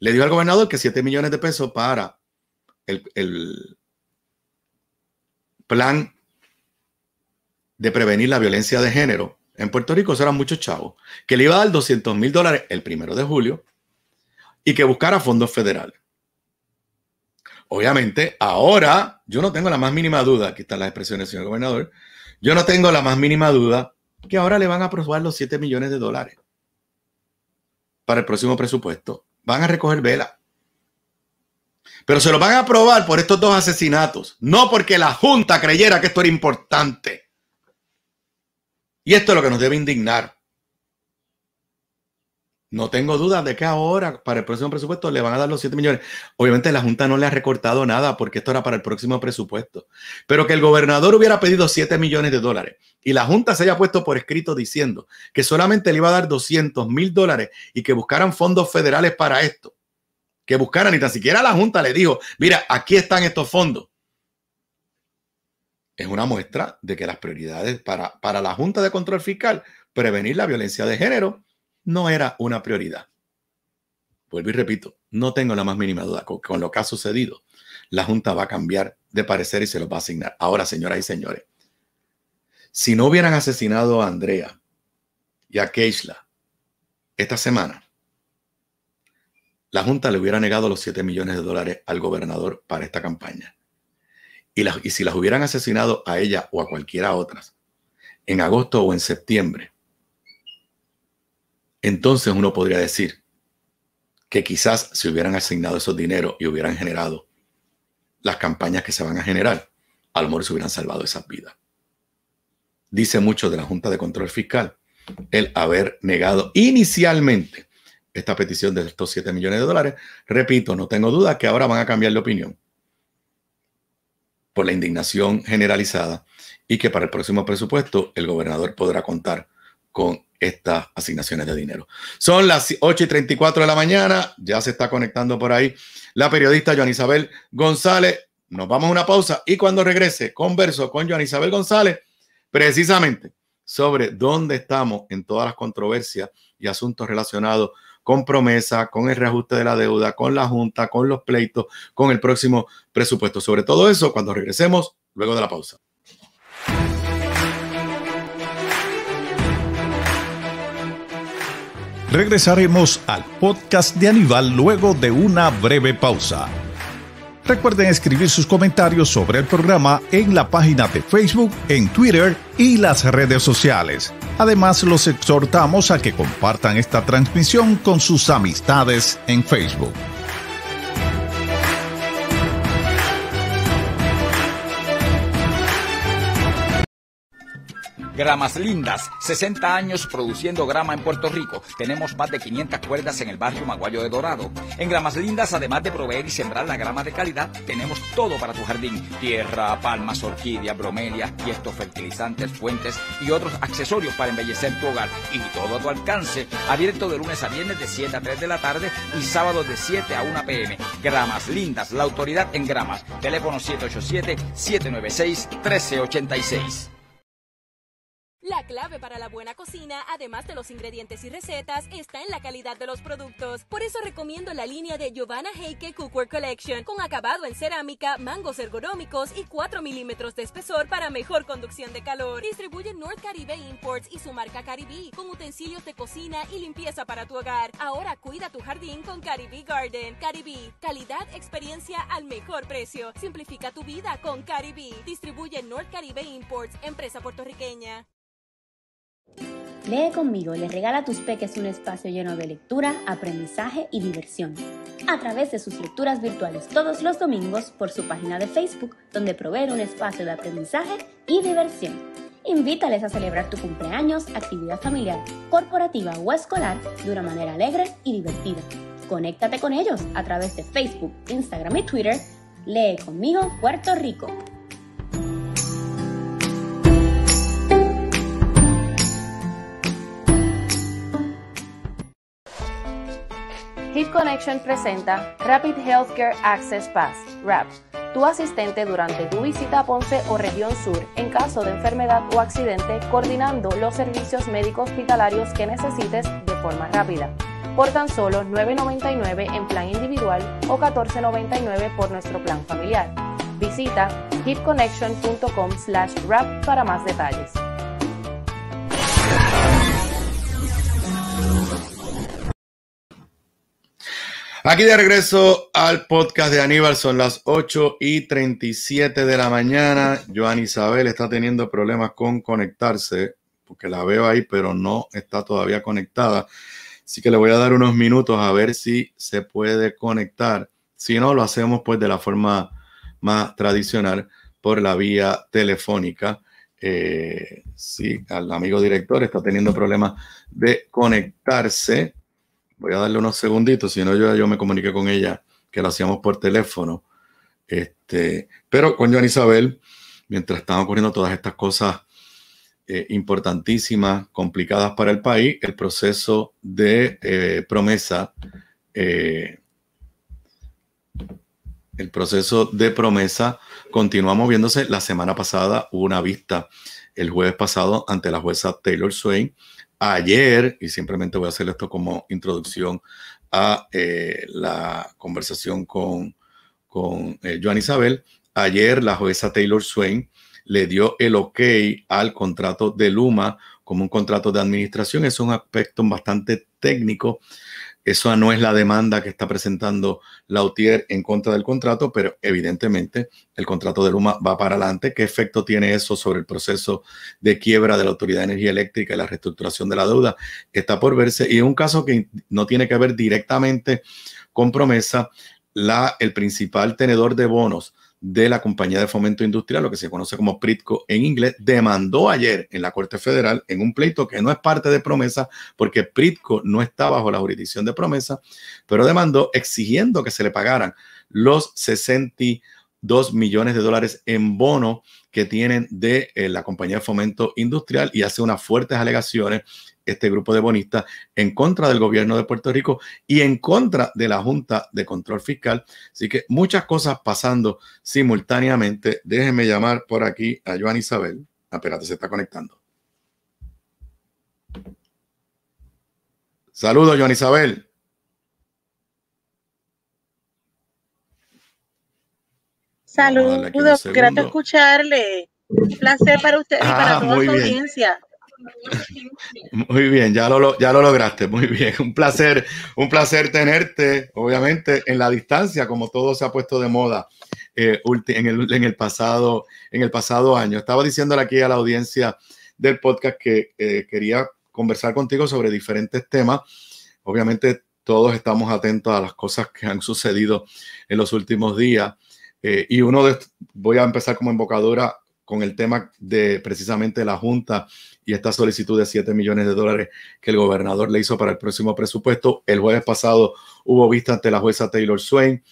[SPEAKER 1] le dio al gobernador que 7 millones de pesos para el plan de prevenir la violencia de género en Puerto Rico eso eran muchos chavos. Que le iba a dar 200 mil dólares el primero de julio y que buscara fondos federales. Obviamente, ahora yo no tengo la más mínima duda, aquí están las expresiones del señor gobernador, yo no tengo la más mínima duda que ahora le van a aprobar los 7 millones de dólares para el próximo presupuesto. Van a recoger vela. Pero se lo van a aprobar por estos dos asesinatos, no porque la Junta creyera que esto era importante. Y esto es lo que nos debe indignar. No tengo duda de que ahora, para el próximo presupuesto, le van a dar los 7 millones. Obviamente la Junta no le ha recortado nada porque esto era para el próximo presupuesto. Pero que el gobernador hubiera pedido 7 millones de dólares y la Junta se haya puesto por escrito diciendo que solamente le iba a dar 200 mil dólares y que buscaran fondos federales para esto. Que buscaran, ni tan siquiera la Junta le dijo, mira, aquí están estos fondos es una muestra de que las prioridades para, para la Junta de Control Fiscal, prevenir la violencia de género, no era una prioridad. Vuelvo y repito, no tengo la más mínima duda con, lo que ha sucedido. La Junta va a cambiar de parecer y se lo va a asignar. Ahora, señoras y señores, si no hubieran asesinado a Andrea y a Keishla esta semana, la Junta le hubiera negado los 7 millones de dólares al gobernador para esta campaña y, si las hubieran asesinado a ella o a cualquiera otras, en agosto o en septiembre, entonces uno podría decir que quizás se hubieran asignado esos dineros y hubieran generado las campañas que se van a generar, al lo se hubieran salvado esas vidas. Dice mucho de la Junta de Control Fiscal el haber negado inicialmente esta petición de estos 7 millones de dólares. Repito, no tengo duda que ahora van a cambiar de opinión por la indignación generalizada y que para el próximo presupuesto el gobernador podrá contar con estas asignaciones de dinero. Son las 8 y 34 de la mañana, ya se está conectando por ahí la periodista Joan Isabel González. Nos vamos a una pausa y cuando regrese converso con Joan Isabel González precisamente sobre dónde estamos en todas las controversias y asuntos relacionados con promesa, con el reajuste de la deuda, con la Junta, con los pleitos, con el próximo presupuesto. Sobre todo eso cuando regresemos luego de la pausa. Regresaremos
[SPEAKER 2] al podcast de Aníbal luego de una breve pausa. Recuerden escribir sus comentarios sobre el programa en la página de Facebook, en Twitter y las redes sociales. Además, los exhortamos a que compartan esta transmisión con sus amistades en Facebook.
[SPEAKER 3] Gramas Lindas, 60 años produciendo grama en Puerto Rico. Tenemos más de 500 cuerdas en el barrio Maguayo de Dorado. En Gramas Lindas, además de proveer y sembrar la grama de calidad, tenemos todo para tu jardín. Tierra, palmas, orquídeas, bromelias, tiestos, fertilizantes, fuentes y otros accesorios para embellecer tu hogar. Y todo a tu alcance, abierto de lunes a viernes de 7 a 3 de la tarde y sábado de 7 a 1 pm. Gramas Lindas, la autoridad en gramas. Teléfono 787 796 1386.
[SPEAKER 4] La clave para la buena cocina, además de los ingredientes y recetas, está en la calidad de los productos. Por eso recomiendo la línea de Giovanna Heike Cookware Collection, con acabado en cerámica, mangos ergonómicos y 4 milímetros de espesor para mejor conducción de calor. Distribuye North Caribe Imports y su marca Caribí, con utensilios de cocina y limpieza para tu hogar. Ahora cuida tu jardín con Caribí Garden. Caribí, calidad, experiencia al mejor precio. Simplifica tu vida con Caribí. Distribuye North Caribe Imports, empresa puertorriqueña.
[SPEAKER 5] Lee conmigo le regala a tus peques un espacio lleno de lectura, aprendizaje y diversión a través de sus lecturas virtuales todos los domingos por su página de Facebook, donde provee un espacio de aprendizaje y diversión. Invítales a celebrar tu cumpleaños, actividad familiar, corporativa o escolar de una manera alegre y divertida. Conéctate con ellos a través de Facebook, Instagram y Twitter. Lee conmigo Puerto Rico.
[SPEAKER 6] Connection presenta Rapid Healthcare Access Pass, RAP, tu asistente durante tu visita a Ponce o región sur en caso de enfermedad o accidente, coordinando los servicios médicos hospitalarios que necesites de forma rápida. Por tan solo $9.99 en plan individual o $14.99 por nuestro plan familiar. Visita hipconnection.com slash RAP para más detalles.
[SPEAKER 1] Aquí de regreso al podcast de Aníbal, son las 8 y 37 de la mañana. Joan Isabel está teniendo problemas con conectarse, porque la veo ahí, pero no está todavía conectada. Así que le voy a dar unos minutos a ver si se puede conectar. Si no, lo hacemos pues de la forma más tradicional, por la vía telefónica. Eh, sí, al amigo director está teniendo problemas de conectarse voy a darle unos segunditos, si no yo, yo me comuniqué con ella, que lo hacíamos por teléfono. Este, pero con Joan Isabel, mientras están ocurriendo todas estas cosas eh, importantísimas, complicadas para el país, el proceso de eh, promesa, eh, el proceso de promesa continúa moviéndose. La semana pasada hubo una vista el jueves pasado ante la jueza Taylor Swain ayer, y simplemente voy a hacer esto como introducción a eh, la conversación con, con eh, Joan Isabel, ayer la jueza Taylor Swain le dio el ok al contrato de Luma como un contrato de administración. Es un aspecto bastante técnico eso no es la demanda que está presentando Lautier en contra del contrato, pero evidentemente el contrato de Luma va para adelante. ¿Qué efecto tiene eso sobre el proceso de quiebra de la Autoridad de Energía Eléctrica y la reestructuración de la deuda? que Está por verse. Y es un caso que no tiene que ver directamente con promesa. La, el principal tenedor de bonos de la compañía de fomento industrial, lo que se conoce como PRITCO en inglés, demandó ayer en la Corte Federal en un pleito que no es parte de promesa, porque PRITCO no está bajo la jurisdicción de promesa, pero demandó exigiendo que se le pagaran los 62 millones de dólares en bono que tienen de eh, la compañía de fomento industrial y hace unas fuertes alegaciones este grupo de bonistas, en contra del gobierno de Puerto Rico y en contra de la Junta de Control Fiscal. Así que muchas cosas pasando simultáneamente. Déjenme llamar por aquí a Joan Isabel. Ah, espérate, se está conectando. Saludos, Joan Isabel.
[SPEAKER 7] Saludos, grato escucharle. Un placer para usted y para ah, toda su audiencia.
[SPEAKER 1] Muy bien, ya lo, ya lo lograste, muy bien. Un placer, un placer tenerte, obviamente, en la distancia, como todo se ha puesto de moda eh, en, el, en, el, pasado, en el pasado año. Estaba diciéndole aquí a la audiencia del podcast que eh, quería conversar contigo sobre diferentes temas. Obviamente todos estamos atentos a las cosas que han sucedido en los últimos días. Eh, y uno de, voy a empezar como embocadura con el tema de precisamente la Junta y esta solicitud de 7 millones de dólares que el gobernador le hizo para el próximo presupuesto. El jueves pasado hubo vista ante la jueza Taylor Swain,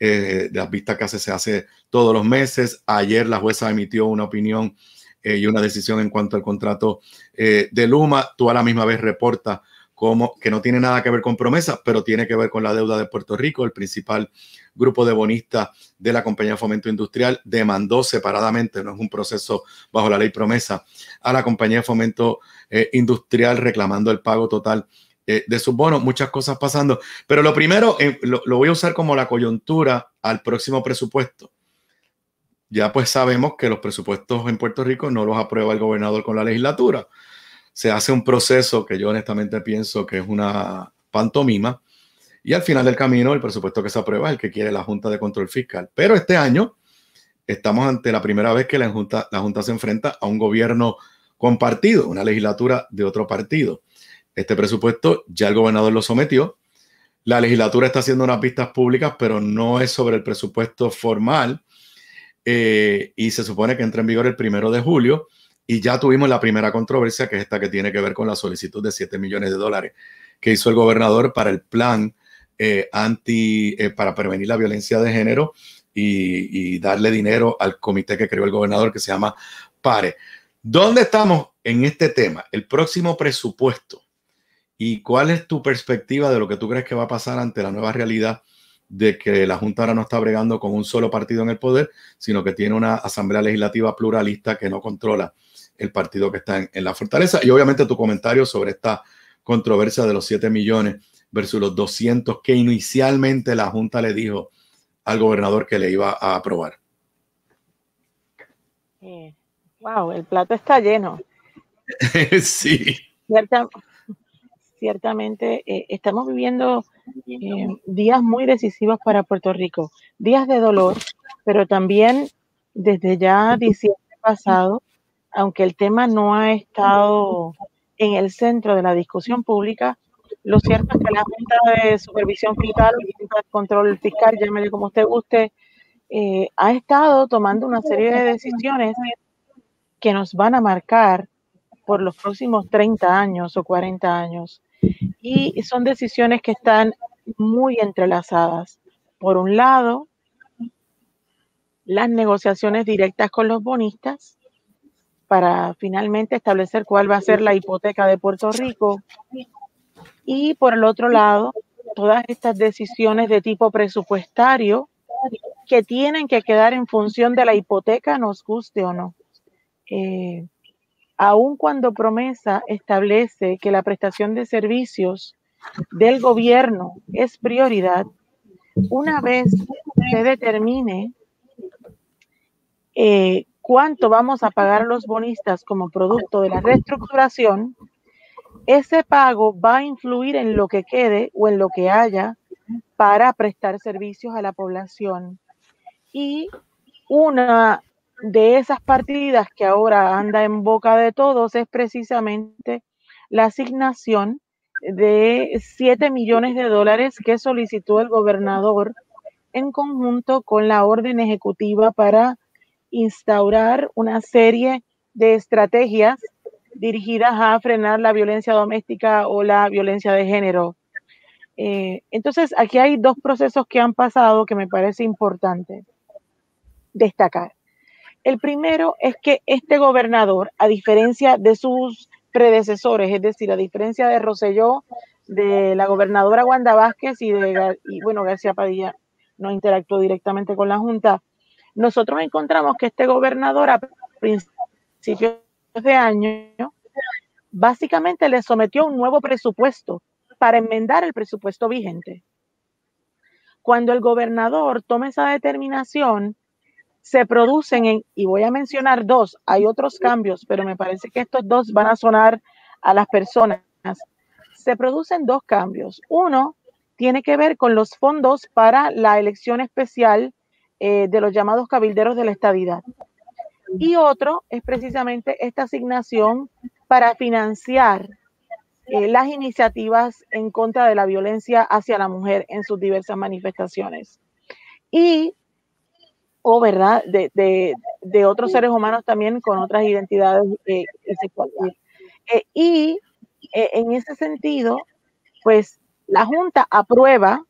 [SPEAKER 1] eh, las vistas que se hace todos los meses. Ayer la jueza emitió una opinión eh, y una decisión en cuanto al contrato eh, de Luma. Tú a la misma vez reportas como que no tiene nada que ver con promesas, pero tiene que ver con la deuda de Puerto Rico, el principal grupo de bonistas de la compañía de Fomento Industrial demandó separadamente, no es un proceso bajo la ley promesa, a la compañía de Fomento eh, Industrial reclamando el pago total eh, de sus bonos, muchas cosas pasando. Pero lo primero, eh, lo voy a usar como la coyuntura al próximo presupuesto ya pues sabemos que los presupuestos en Puerto Rico no los aprueba el gobernador con la legislatura. Se hace un proceso que yo honestamente pienso que es una pantomima, y al final del camino, el presupuesto que se aprueba es el que quiere la Junta de Control Fiscal. Pero este año estamos ante la primera vez que la Junta, la junta se enfrenta a un gobierno compartido, una legislatura de otro partido. Este presupuesto ya el gobernador lo sometió. La legislatura está haciendo unas pistas públicas, pero no es sobre el presupuesto formal. Eh, y se supone que entra en vigor el primero de julio. Y ya tuvimos la primera controversia, que es esta que tiene que ver con la solicitud de 7 millones de dólares que hizo el gobernador para el plan eh, anti, eh, para prevenir la violencia de género y, darle dinero al comité que creó el gobernador que se llama PARE. ¿Dónde estamos en este tema? El próximo presupuesto. ¿Y cuál es tu perspectiva de lo que tú crees que va a pasar ante la nueva realidad de que la Junta ahora no está bregando con un solo partido en el poder, sino que tiene una asamblea legislativa pluralista que no controla el partido que está en, en la fortaleza? Y obviamente tu comentario sobre esta controversia de los 7 millones versus los 200 que inicialmente la Junta le dijo al gobernador que le iba a aprobar.
[SPEAKER 7] Eh, wow, el plato está lleno.
[SPEAKER 1] *laughs* sí.
[SPEAKER 7] ciertamente eh, estamos viviendo eh, días muy decisivos para Puerto Rico, días de dolor, pero también desde ya diciembre pasado, aunque el tema no ha estado en el centro de la discusión pública, lo cierto es que la Junta de Supervisión Fiscal, la Junta de Control Fiscal, llámele como usted guste, eh, ha estado tomando una serie de decisiones que nos van a marcar por los próximos 30 años o 40 años. Y son decisiones que están muy entrelazadas. Por un lado, las negociaciones directas con los bonistas para finalmente establecer cuál va a ser la hipoteca de Puerto Rico y por el otro lado, todas estas decisiones de tipo presupuestario que tienen que quedar en función de la hipoteca, nos guste o no. Eh, aun cuando promesa establece que la prestación de servicios del gobierno es prioridad, una vez se determine eh, cuánto vamos a pagar los bonistas como producto de la reestructuración, ese pago va a influir en lo que quede o en lo que haya para prestar servicios a la población. Y una de esas partidas que ahora anda en boca de todos es precisamente la asignación de 7 millones de dólares que solicitó el gobernador en conjunto con la orden ejecutiva para instaurar una serie de estrategias dirigidas a frenar la violencia doméstica o la violencia de género. Eh, entonces, aquí hay dos procesos que han pasado que me parece importante destacar. El primero es que este gobernador, a diferencia de sus predecesores, es decir, a diferencia de Roselló, de la gobernadora Wanda Vázquez y de bueno, García Padilla no interactuó directamente con la Junta, nosotros encontramos que este gobernador a principio de año, básicamente le sometió un nuevo presupuesto para enmendar el presupuesto vigente. Cuando el gobernador toma esa determinación, se producen, y voy a mencionar dos, hay otros cambios, pero me parece que estos dos van a sonar a las personas. Se producen dos cambios. Uno tiene que ver con los fondos para la elección especial eh, de los llamados cabilderos de la estadidad. Y otro es precisamente esta asignación para financiar eh, las iniciativas en contra de la violencia hacia la mujer en sus diversas manifestaciones. Y, o verdad, de, otros seres humanos también con otras identidades sexuales. Eh, y eh, en ese sentido, pues la Junta aprueba,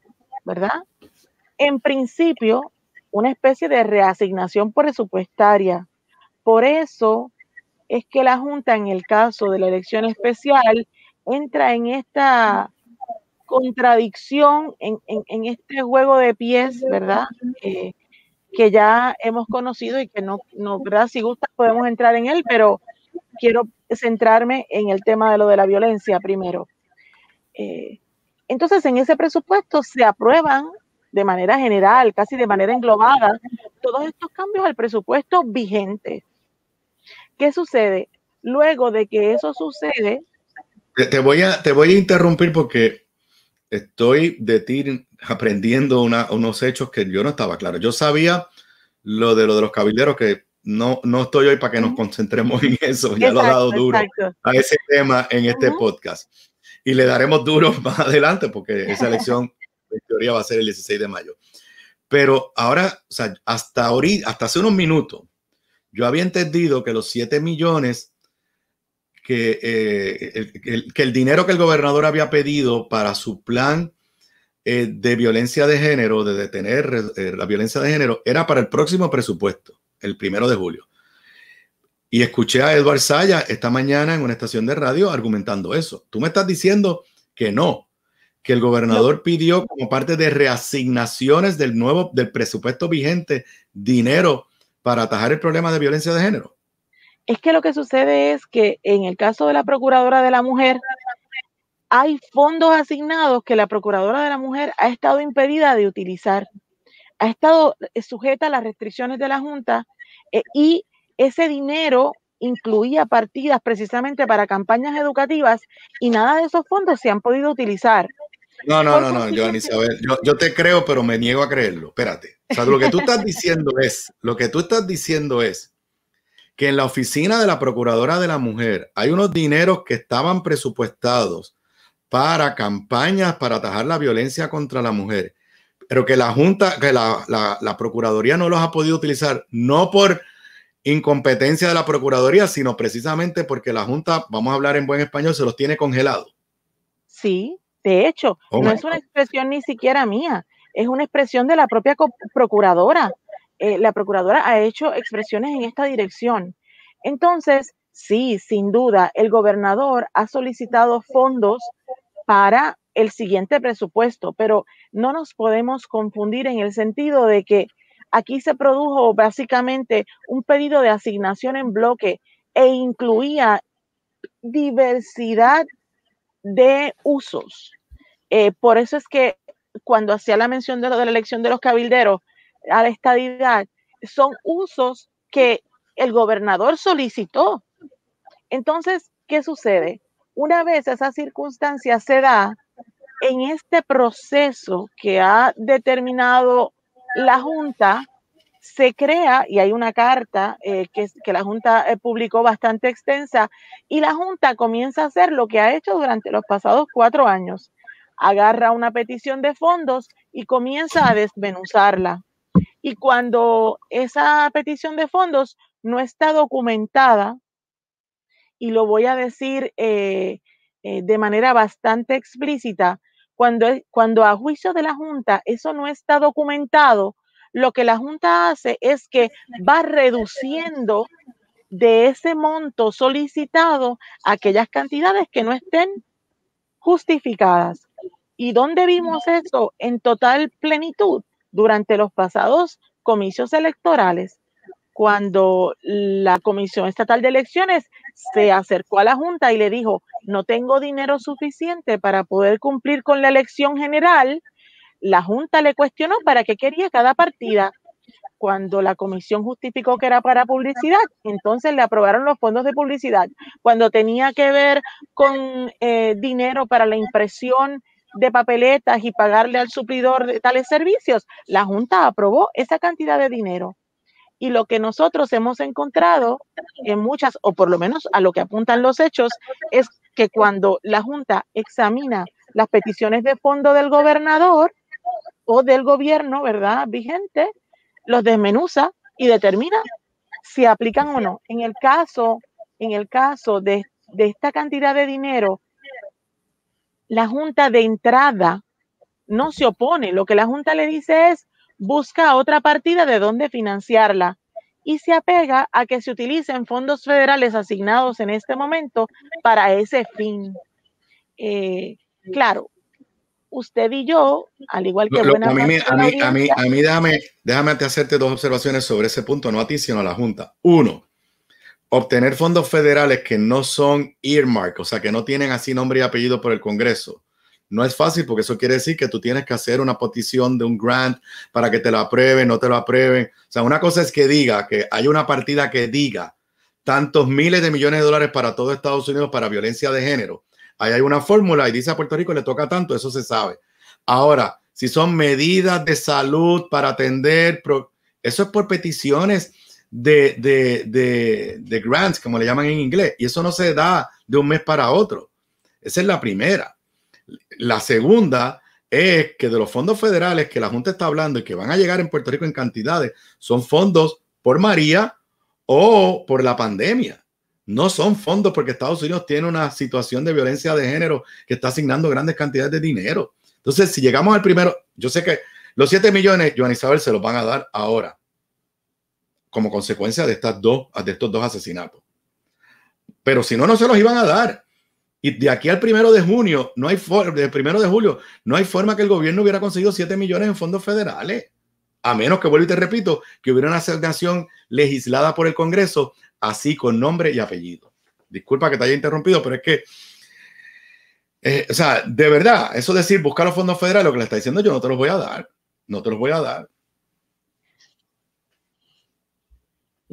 [SPEAKER 7] ¿verdad? En principio, una especie de reasignación presupuestaria por eso es que la Junta, en el caso de la elección especial, entra en esta contradicción, en, este juego de pies, ¿verdad? que ya hemos conocido y que no, no, ¿verdad? Si gusta podemos entrar en él, pero quiero centrarme en el tema de lo de la violencia primero. Eh, entonces, en ese presupuesto se aprueban de manera general, casi de manera englobada, todos estos cambios al presupuesto vigente. ¿Qué sucede? Luego de que eso sucede...
[SPEAKER 1] Te, voy, a, te voy a interrumpir porque estoy de ti aprendiendo unos hechos que yo no estaba claro. Yo sabía lo de lo de los cabilderos que no, no estoy hoy para que nos concentremos en eso. ya lo ha dado duro a ese tema en este podcast. Y le daremos duro *laughs* más adelante porque *laughs* esa elección, en teoría, va a ser el 16 de mayo. Pero ahora, o sea, hasta, ahorita, hasta hace unos minutos, yo había entendido que los 7 millones eh, que, el, dinero que el gobernador había pedido para su plan eh, de violencia de género, de detener eh, la violencia de género, era para el próximo presupuesto, el primero de julio. Y escuché a Edward Saya esta mañana en una estación de radio argumentando eso. Tú me estás diciendo que no, que el gobernador pidió como parte de reasignaciones del nuevo, del presupuesto vigente, dinero para atajar el problema de violencia de género?
[SPEAKER 7] Es que lo que sucede es que en el caso de la Procuradora de la Mujer, hay fondos asignados que la Procuradora de la Mujer ha estado impedida de utilizar, ha estado eh, sujeta a las restricciones de la Junta eh, y ese dinero incluía partidas precisamente para campañas educativas y nada de esos fondos se han podido utilizar.
[SPEAKER 1] No, no, no, no, yo, te creo, pero me niego a creerlo. Espérate lo que tú estás diciendo es, lo que tú estás diciendo es que en la oficina de la Procuradora de la Mujer hay unos dineros que estaban presupuestados para campañas para atajar la violencia contra la mujer, pero que la Junta, que la, Procuraduría no los ha podido utilizar, no por incompetencia de la Procuraduría, sino precisamente porque la Junta, vamos a hablar en buen español, se los tiene congelados.
[SPEAKER 7] Sí, de hecho, oh no es una expresión ni siquiera mía es una expresión de la propia procuradora. Eh, la procuradora ha hecho expresiones en esta dirección. Entonces, sí, sin duda, el gobernador ha solicitado fondos para el siguiente presupuesto, pero no nos podemos confundir en el sentido de que aquí se produjo básicamente un pedido de asignación en bloque e incluía diversidad de usos. Eh, por eso es que cuando hacía la mención de, la elección de los cabilderos a la estadidad, son usos que el gobernador solicitó. Entonces, ¿qué sucede? Una vez esa circunstancia se da, en este proceso que ha determinado la Junta, se crea, y hay una carta eh, que, la Junta eh, publicó bastante extensa, y la Junta comienza a hacer lo que ha hecho durante los pasados cuatro años, agarra una petición de fondos y comienza a desmenuzarla. Y cuando esa petición de fondos no está documentada, y lo voy a decir eh, eh, de manera bastante explícita, cuando, cuando a juicio de la Junta eso no está documentado, lo que la Junta hace es que va reduciendo de ese monto solicitado aquellas cantidades que no estén justificadas. ¿Y dónde vimos eso en total plenitud? Durante los pasados comicios electorales, cuando la Comisión Estatal de Elecciones se acercó a la Junta y le dijo, no tengo dinero suficiente para poder cumplir con la elección general, la Junta le cuestionó para qué quería cada partida. Cuando la comisión justificó que era para publicidad, entonces le aprobaron los fondos de publicidad. Cuando tenía que ver con eh, dinero para la impresión de papeletas y pagarle al suplidor de tales servicios, la Junta aprobó esa cantidad de dinero. Y lo que nosotros hemos encontrado en muchas, o por lo menos a lo que apuntan los hechos, es que cuando la Junta examina las peticiones de fondo del gobernador o del gobierno, ¿verdad? Vigente, los desmenuza y determina si aplican o no. En el caso, en el caso de, de esta cantidad de dinero la Junta de entrada no se opone. Lo que la Junta le dice es, busca otra partida de dónde financiarla y se apega a que se utilicen fondos federales asignados en este momento para ese fin. Eh, claro, usted y yo, al igual que... a, mí,
[SPEAKER 1] a, mí, déjame hacerte dos observaciones sobre ese punto, no a ti, sino a la Junta. Uno, obtener fondos federales que no son earmark, o sea, que no tienen así nombre y apellido por el Congreso. No es fácil porque eso quiere decir que tú tienes que hacer una petición de un grant para que te lo aprueben, no te lo aprueben. O sea, una cosa es que diga que hay una partida que diga tantos miles de millones de dólares para todo Estados Unidos para violencia de género. Ahí hay una fórmula y dice a Puerto Rico le toca tanto, eso se sabe. Ahora, si son medidas de salud para atender, eso es por peticiones de, de, de, grants, como le llaman en inglés, y eso no se da de un mes para otro. Esa es la primera. La segunda es que de los fondos federales que la Junta está hablando y que van a llegar en Puerto Rico en cantidades, son fondos por María o por la pandemia. No son fondos porque Estados Unidos tiene una situación de violencia de género que está asignando grandes cantidades de dinero. Entonces, si llegamos al primero, yo sé que los 7 millones, Joan Isabel, se los van a dar ahora como consecuencia de, estas dos, de estos dos asesinatos. Pero si no, no se los iban a dar. Y de aquí al primero de junio, no hay del primero de julio, no hay forma que el gobierno hubiera conseguido 7 millones en fondos federales. A menos que, vuelvo y te repito, que hubiera una asignación legislada por el Congreso, así con nombre y apellido. Disculpa que te haya interrumpido, pero es que eh, o sea, de verdad, eso decir buscar los fondos federales, lo que le está diciendo yo no te los voy a dar, no te los voy a dar.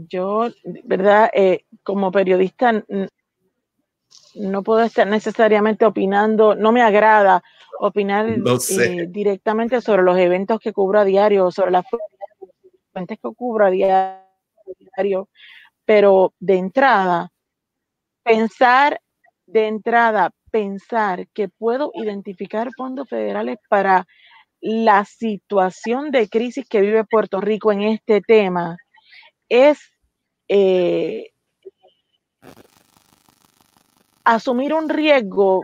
[SPEAKER 7] yo, ¿verdad? Eh, como periodista no puedo estar necesariamente opinando, no me agrada opinar eh, directamente sobre los eventos que cubro a diario, sobre las fuentes que cubro a diario, pero de entrada, pensar, de entrada, pensar que puedo identificar fondos federales para la situación de crisis que vive Puerto Rico en este tema, es eh, asumir un riesgo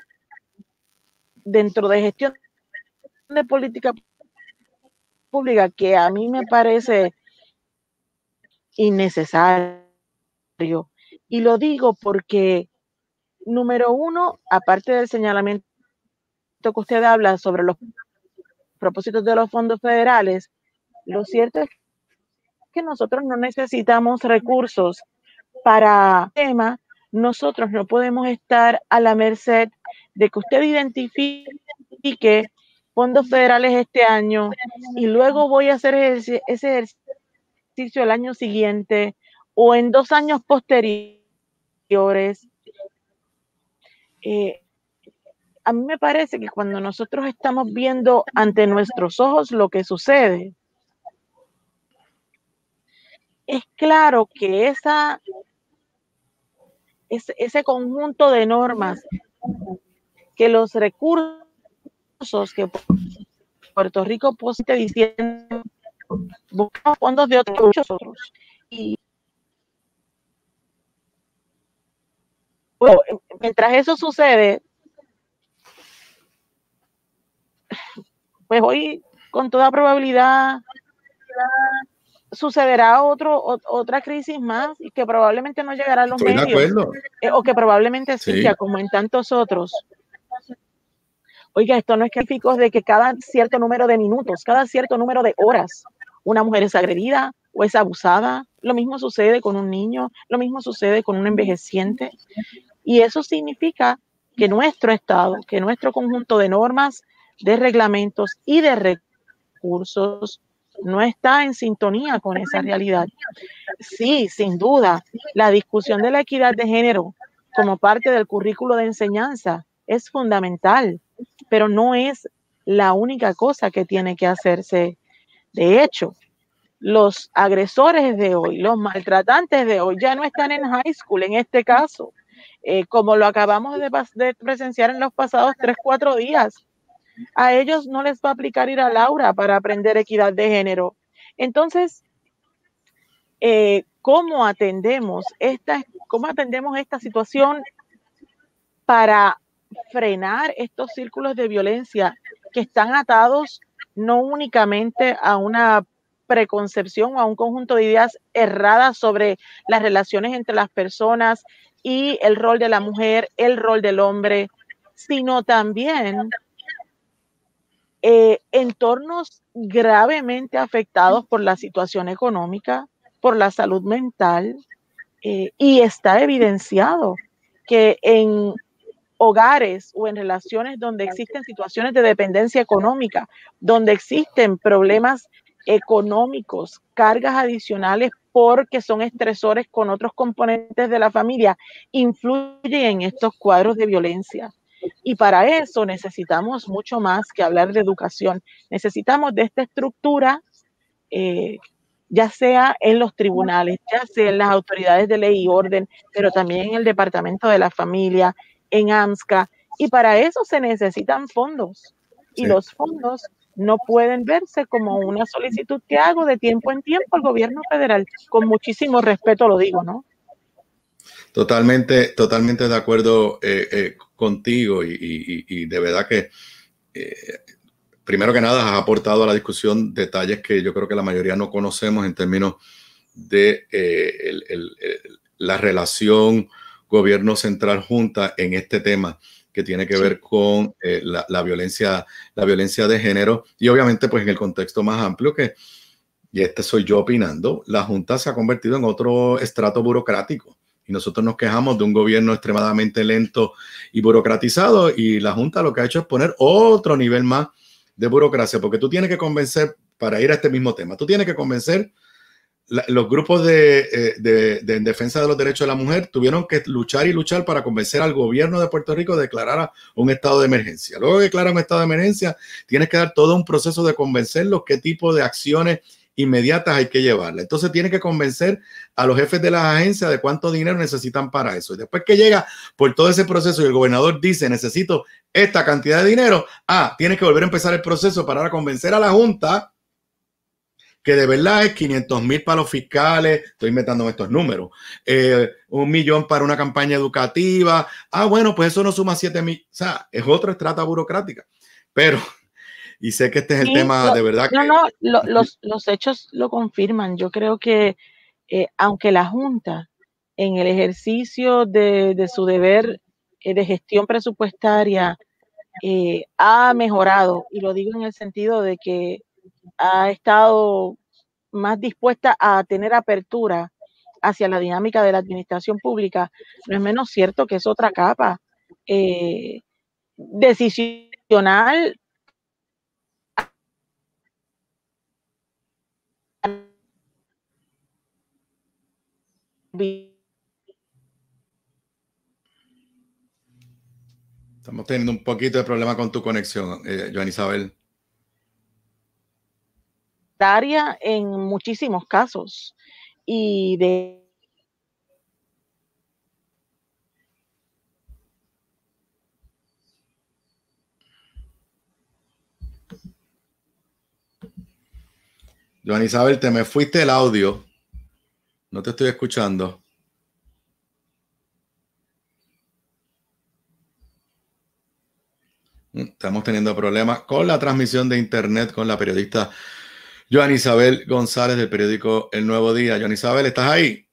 [SPEAKER 7] dentro de gestión de política pública que a mí me parece innecesario. Y lo digo porque, número uno, aparte del señalamiento que usted habla sobre los propósitos de los fondos federales, lo cierto es nosotros no necesitamos recursos para tema, nosotros no podemos estar a la merced de que usted identifique fondos federales este año y luego voy a hacer ese ejercicio el año siguiente o en dos años posteriores. Eh, a mí me parece que cuando nosotros estamos viendo ante nuestros ojos lo que sucede, es claro que esa, ese conjunto de normas, que los recursos que Puerto Rico posee diciendo, buscamos fondos de otros, muchos otros. Y bueno, mientras eso sucede, pues hoy con toda probabilidad sucederá otro, otra crisis más y que probablemente no llegará a los medios. Eh, o que probablemente sí. como en tantos otros. Oiga, esto no es que de que cada cierto número de minutos, cada cierto número de horas, una mujer es agredida o es abusada. Lo mismo sucede con un niño, lo mismo sucede con un envejeciente. Y eso significa que nuestro Estado, que nuestro conjunto de normas, de reglamentos y de recursos no está en sintonía con esa realidad. Sí, sin duda, la discusión de la equidad de género como parte del currículo de enseñanza es fundamental, pero no es la única cosa que tiene que hacerse. De hecho, los agresores de hoy, los maltratantes de hoy, ya no están en high school en este caso, eh, como lo acabamos de, de presenciar en los pasados tres, cuatro días a ellos no les va a aplicar ir a Laura para aprender equidad de género. Entonces, eh, ¿cómo atendemos esta, cómo atendemos esta situación para frenar estos círculos de violencia que están atados no únicamente a una preconcepción o a un conjunto de ideas erradas sobre las relaciones entre las personas y el rol de la mujer, el rol del hombre, sino también eh, entornos gravemente afectados por la situación económica, por la salud mental, eh, y está evidenciado que en hogares o en relaciones donde existen situaciones de dependencia económica, donde existen problemas económicos, cargas adicionales porque son estresores con otros componentes de la familia, influyen en estos cuadros de violencia. Y para eso necesitamos mucho más que hablar de educación. Necesitamos de esta estructura, eh, ya sea en los tribunales, ya sea en las autoridades de ley y orden, pero también en el Departamento de la Familia, en AMSCA. Y para eso se necesitan fondos. Y los fondos no pueden verse como una solicitud que hago de tiempo en tiempo al gobierno federal. Con muchísimo respeto lo digo, ¿no?
[SPEAKER 1] Totalmente, totalmente de acuerdo eh, eh, contigo y, de verdad que eh, primero que nada has aportado a la discusión detalles que yo creo que la mayoría no conocemos en términos de la relación gobierno central junta en este tema que tiene que ver con la, la, violencia, la violencia de género y obviamente pues en el contexto más amplio que, y este soy yo opinando, la Junta se ha convertido en otro estrato burocrático y nosotros nos quejamos de un gobierno extremadamente lento y burocratizado y la Junta lo que ha hecho es poner otro nivel más de burocracia, porque tú tienes que convencer, para ir a este mismo tema, tú tienes que convencer los grupos de, eh, defensa de los derechos de la mujer tuvieron que luchar y luchar para convencer al gobierno de Puerto Rico de declarar un estado de emergencia. Luego de declarar un estado de emergencia, tienes que dar todo un proceso de convencerlos qué tipo de acciones inmediatas hay que llevarla. Entonces tiene que convencer a los jefes de las agencias de cuánto dinero necesitan para eso. Y después que llega por todo ese proceso y el gobernador dice, necesito esta cantidad de dinero, ah, tiene que volver a empezar el proceso para convencer a la Junta que de verdad es 500 mil para los fiscales, estoy metiendo estos números, eh, un millón para una campaña educativa, ah, bueno, pues eso no suma 7 mil, o sea, es otra estrata burocrática, pero y sé que este es el tema de verdad. No,
[SPEAKER 7] no, los, hechos lo confirman. Yo creo que eh, aunque la Junta en el ejercicio de, su deber eh, de gestión presupuestaria eh, ha mejorado, y lo digo en el sentido de que ha estado más dispuesta a tener apertura hacia la dinámica de la administración pública, no es menos cierto que es otra capa decisional
[SPEAKER 1] Estamos teniendo un poquito de problema con tu conexión, eh, Joan Isabel.
[SPEAKER 7] Daria en muchísimos casos y de
[SPEAKER 1] Joan Isabel, te me fuiste el audio. No te estoy escuchando. Mm, estamos teniendo problemas con la transmisión de internet con la periodista Joan Isabel González del periódico El Nuevo Día. Joan Isabel, ¿estás ahí?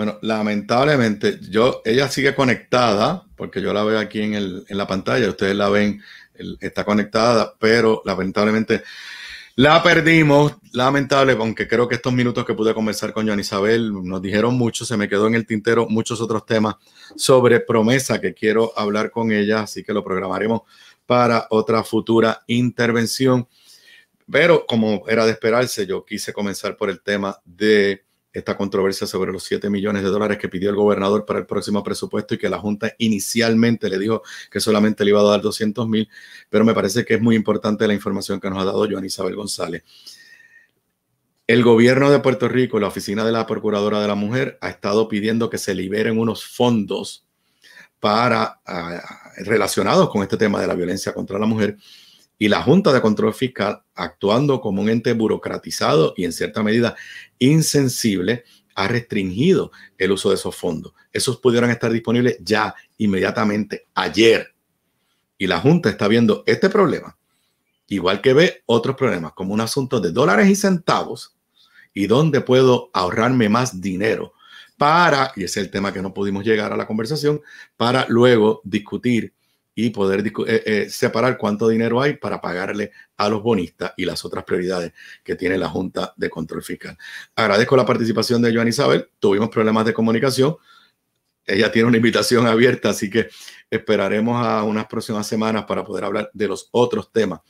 [SPEAKER 1] Bueno, lamentablemente, yo, ella sigue conectada, porque yo la veo aquí en, la pantalla, ustedes la ven, está conectada, pero lamentablemente la perdimos, lamentable, aunque creo que estos minutos que pude conversar con Joan Isabel nos dijeron mucho, se me quedó en el tintero muchos otros temas sobre promesa que quiero hablar con ella, así que lo programaremos para otra futura intervención. Pero como era de esperarse, yo quise comenzar por el tema de esta controversia sobre los 7 millones de dólares que pidió el gobernador para el próximo presupuesto y que la Junta inicialmente le dijo que solamente le iba a dar 200 mil, pero me parece que es muy importante la información que nos ha dado Joan Isabel González. El gobierno de Puerto Rico, la oficina de la Procuradora de la Mujer, ha estado pidiendo que se liberen unos fondos para ah, relacionados con este tema de la violencia contra la mujer y la Junta de Control Fiscal actuando como un ente burocratizado y en cierta medida insensible ha restringido el uso de esos fondos. Esos pudieran estar disponibles ya, inmediatamente, ayer. Y la Junta está viendo este problema, igual que ve otros problemas, como un asunto de dólares y centavos, y dónde puedo ahorrarme más dinero para, y es el tema que no pudimos llegar a la conversación, para luego discutir y poder eh, eh, separar cuánto dinero hay para pagarle a los bonistas y las otras prioridades que tiene la Junta de Control Fiscal. Agradezco la participación de Joan Isabel. Tuvimos problemas de comunicación. Ella tiene una invitación abierta, así que esperaremos a unas próximas semanas para poder hablar de los otros temas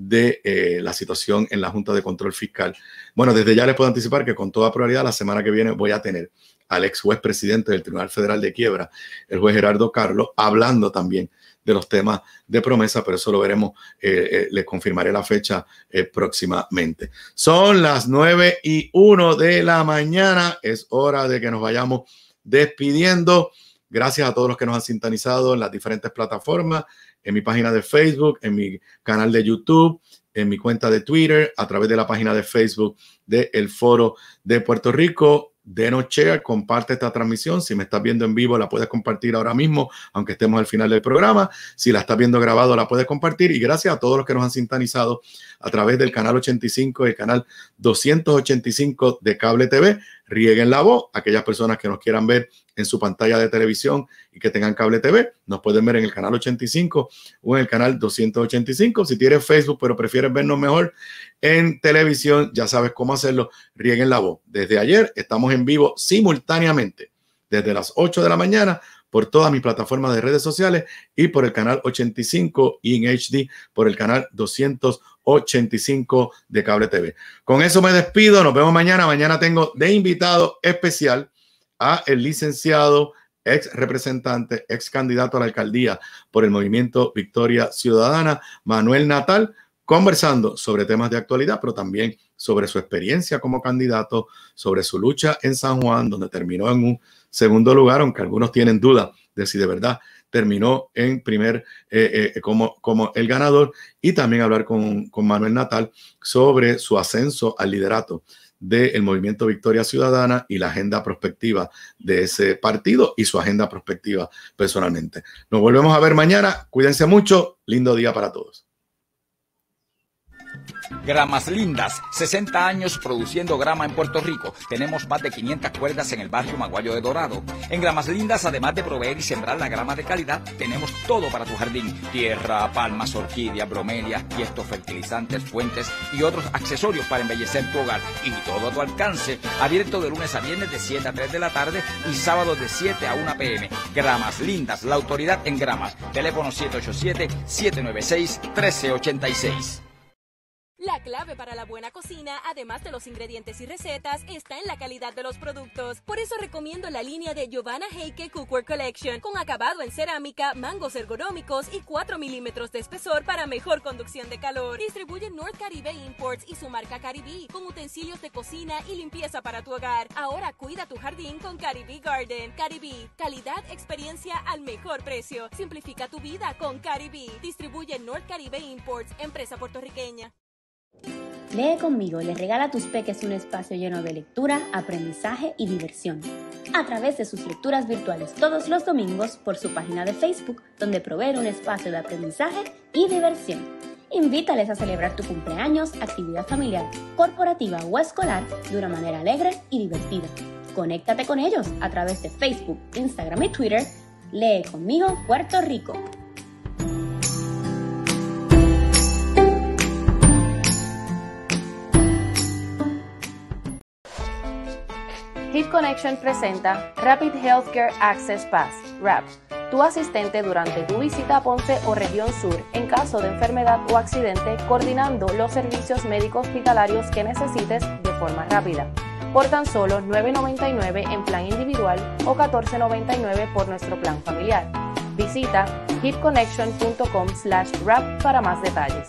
[SPEAKER 1] de eh, la situación en la Junta de Control Fiscal. Bueno, desde ya les puedo anticipar que con toda probabilidad la semana que viene voy a tener al ex juez presidente del Tribunal Federal de Quiebra, el juez Gerardo Carlos, hablando también de los temas de promesa, pero eso lo veremos, eh, eh, les confirmaré la fecha eh, próximamente. Son las 9 y 1 de la mañana, es hora de que nos vayamos despidiendo. Gracias a todos los que nos han sintonizado en las diferentes plataformas, en mi página de Facebook, en mi canal de YouTube, en mi cuenta de Twitter, a través de la página de Facebook del el Foro de Puerto Rico denos share, comparte esta transmisión. Si me estás viendo en vivo, la puedes compartir ahora mismo, aunque estemos al final del programa. Si la estás viendo grabado, la puedes compartir. Y gracias a todos los que nos han sintonizado a través del canal 85 y el canal 285 de Cable TV. Rieguen la voz aquellas personas que nos quieran ver en su pantalla de televisión y que tengan cable TV. Nos pueden ver en el canal 85 o en el canal 285. Si tienes Facebook, pero prefieres vernos mejor en televisión, ya sabes cómo hacerlo. Rieguen la voz. Desde ayer estamos en vivo simultáneamente desde las 8 de la mañana por todas mis plataformas de redes sociales y por el canal 85 y en HD por el canal 285 de Cable TV. Con eso me despido, nos vemos mañana. Mañana tengo de invitado especial a el licenciado, ex representante, ex candidato a la alcaldía por el movimiento Victoria Ciudadana, Manuel Natal, conversando sobre temas de actualidad, pero también sobre su experiencia como candidato, sobre su lucha en San Juan, donde terminó en un segundo lugar, aunque algunos tienen duda de si de verdad terminó en primer eh, eh, como, como el ganador, y también hablar con, con Manuel Natal sobre su ascenso al liderato del movimiento Victoria Ciudadana y la agenda prospectiva de ese partido y su agenda prospectiva personalmente. Nos volvemos a ver mañana. Cuídense mucho. Lindo día para todos.
[SPEAKER 3] Gramas Lindas, 60 años produciendo grama en Puerto Rico. Tenemos más de 500 cuerdas en el barrio Maguayo de Dorado. En Gramas Lindas, además de proveer y sembrar la grama de calidad, tenemos todo para tu jardín. Tierra, palmas, orquídeas, bromelias, tiestos, fertilizantes, fuentes y otros accesorios para embellecer tu hogar. Y todo a tu alcance, abierto de lunes a viernes de 7 a 3 de la tarde y sábado de 7 a 1 pm. Gramas Lindas, la autoridad en gramas. Teléfono 787-796-1386.
[SPEAKER 4] La clave para la buena cocina, además de los ingredientes y recetas, está en la calidad de los productos. Por eso recomiendo la línea de Giovanna Heike Cookware Collection, con acabado en cerámica, mangos ergonómicos y 4 milímetros de espesor para mejor conducción de calor. Distribuye North Caribe Imports y su marca Caribe, con utensilios de cocina y limpieza para tu hogar. Ahora cuida tu jardín con Caribe Garden. Caribe, calidad, experiencia al mejor precio. Simplifica tu vida con Caribe. Distribuye North Caribe Imports, empresa puertorriqueña.
[SPEAKER 5] Lee conmigo les regala a tus peques un espacio lleno de lectura, aprendizaje y diversión a través de sus lecturas virtuales todos los domingos por su página de Facebook, donde provee un espacio de aprendizaje y diversión. Invítales a celebrar tu cumpleaños, actividad familiar, corporativa o escolar de una manera alegre y divertida. Conéctate con ellos a través de Facebook, Instagram y Twitter. Lee conmigo Puerto Rico.
[SPEAKER 6] HipConnection Connection presenta Rapid Healthcare Access Pass, RAP, tu asistente durante tu visita a Ponce o región sur en caso de enfermedad o accidente, coordinando los servicios médicos hospitalarios que necesites de forma rápida. Por tan solo $9.99 en plan individual o $14.99 por nuestro plan familiar. Visita hipconnection.com/rap para más detalles.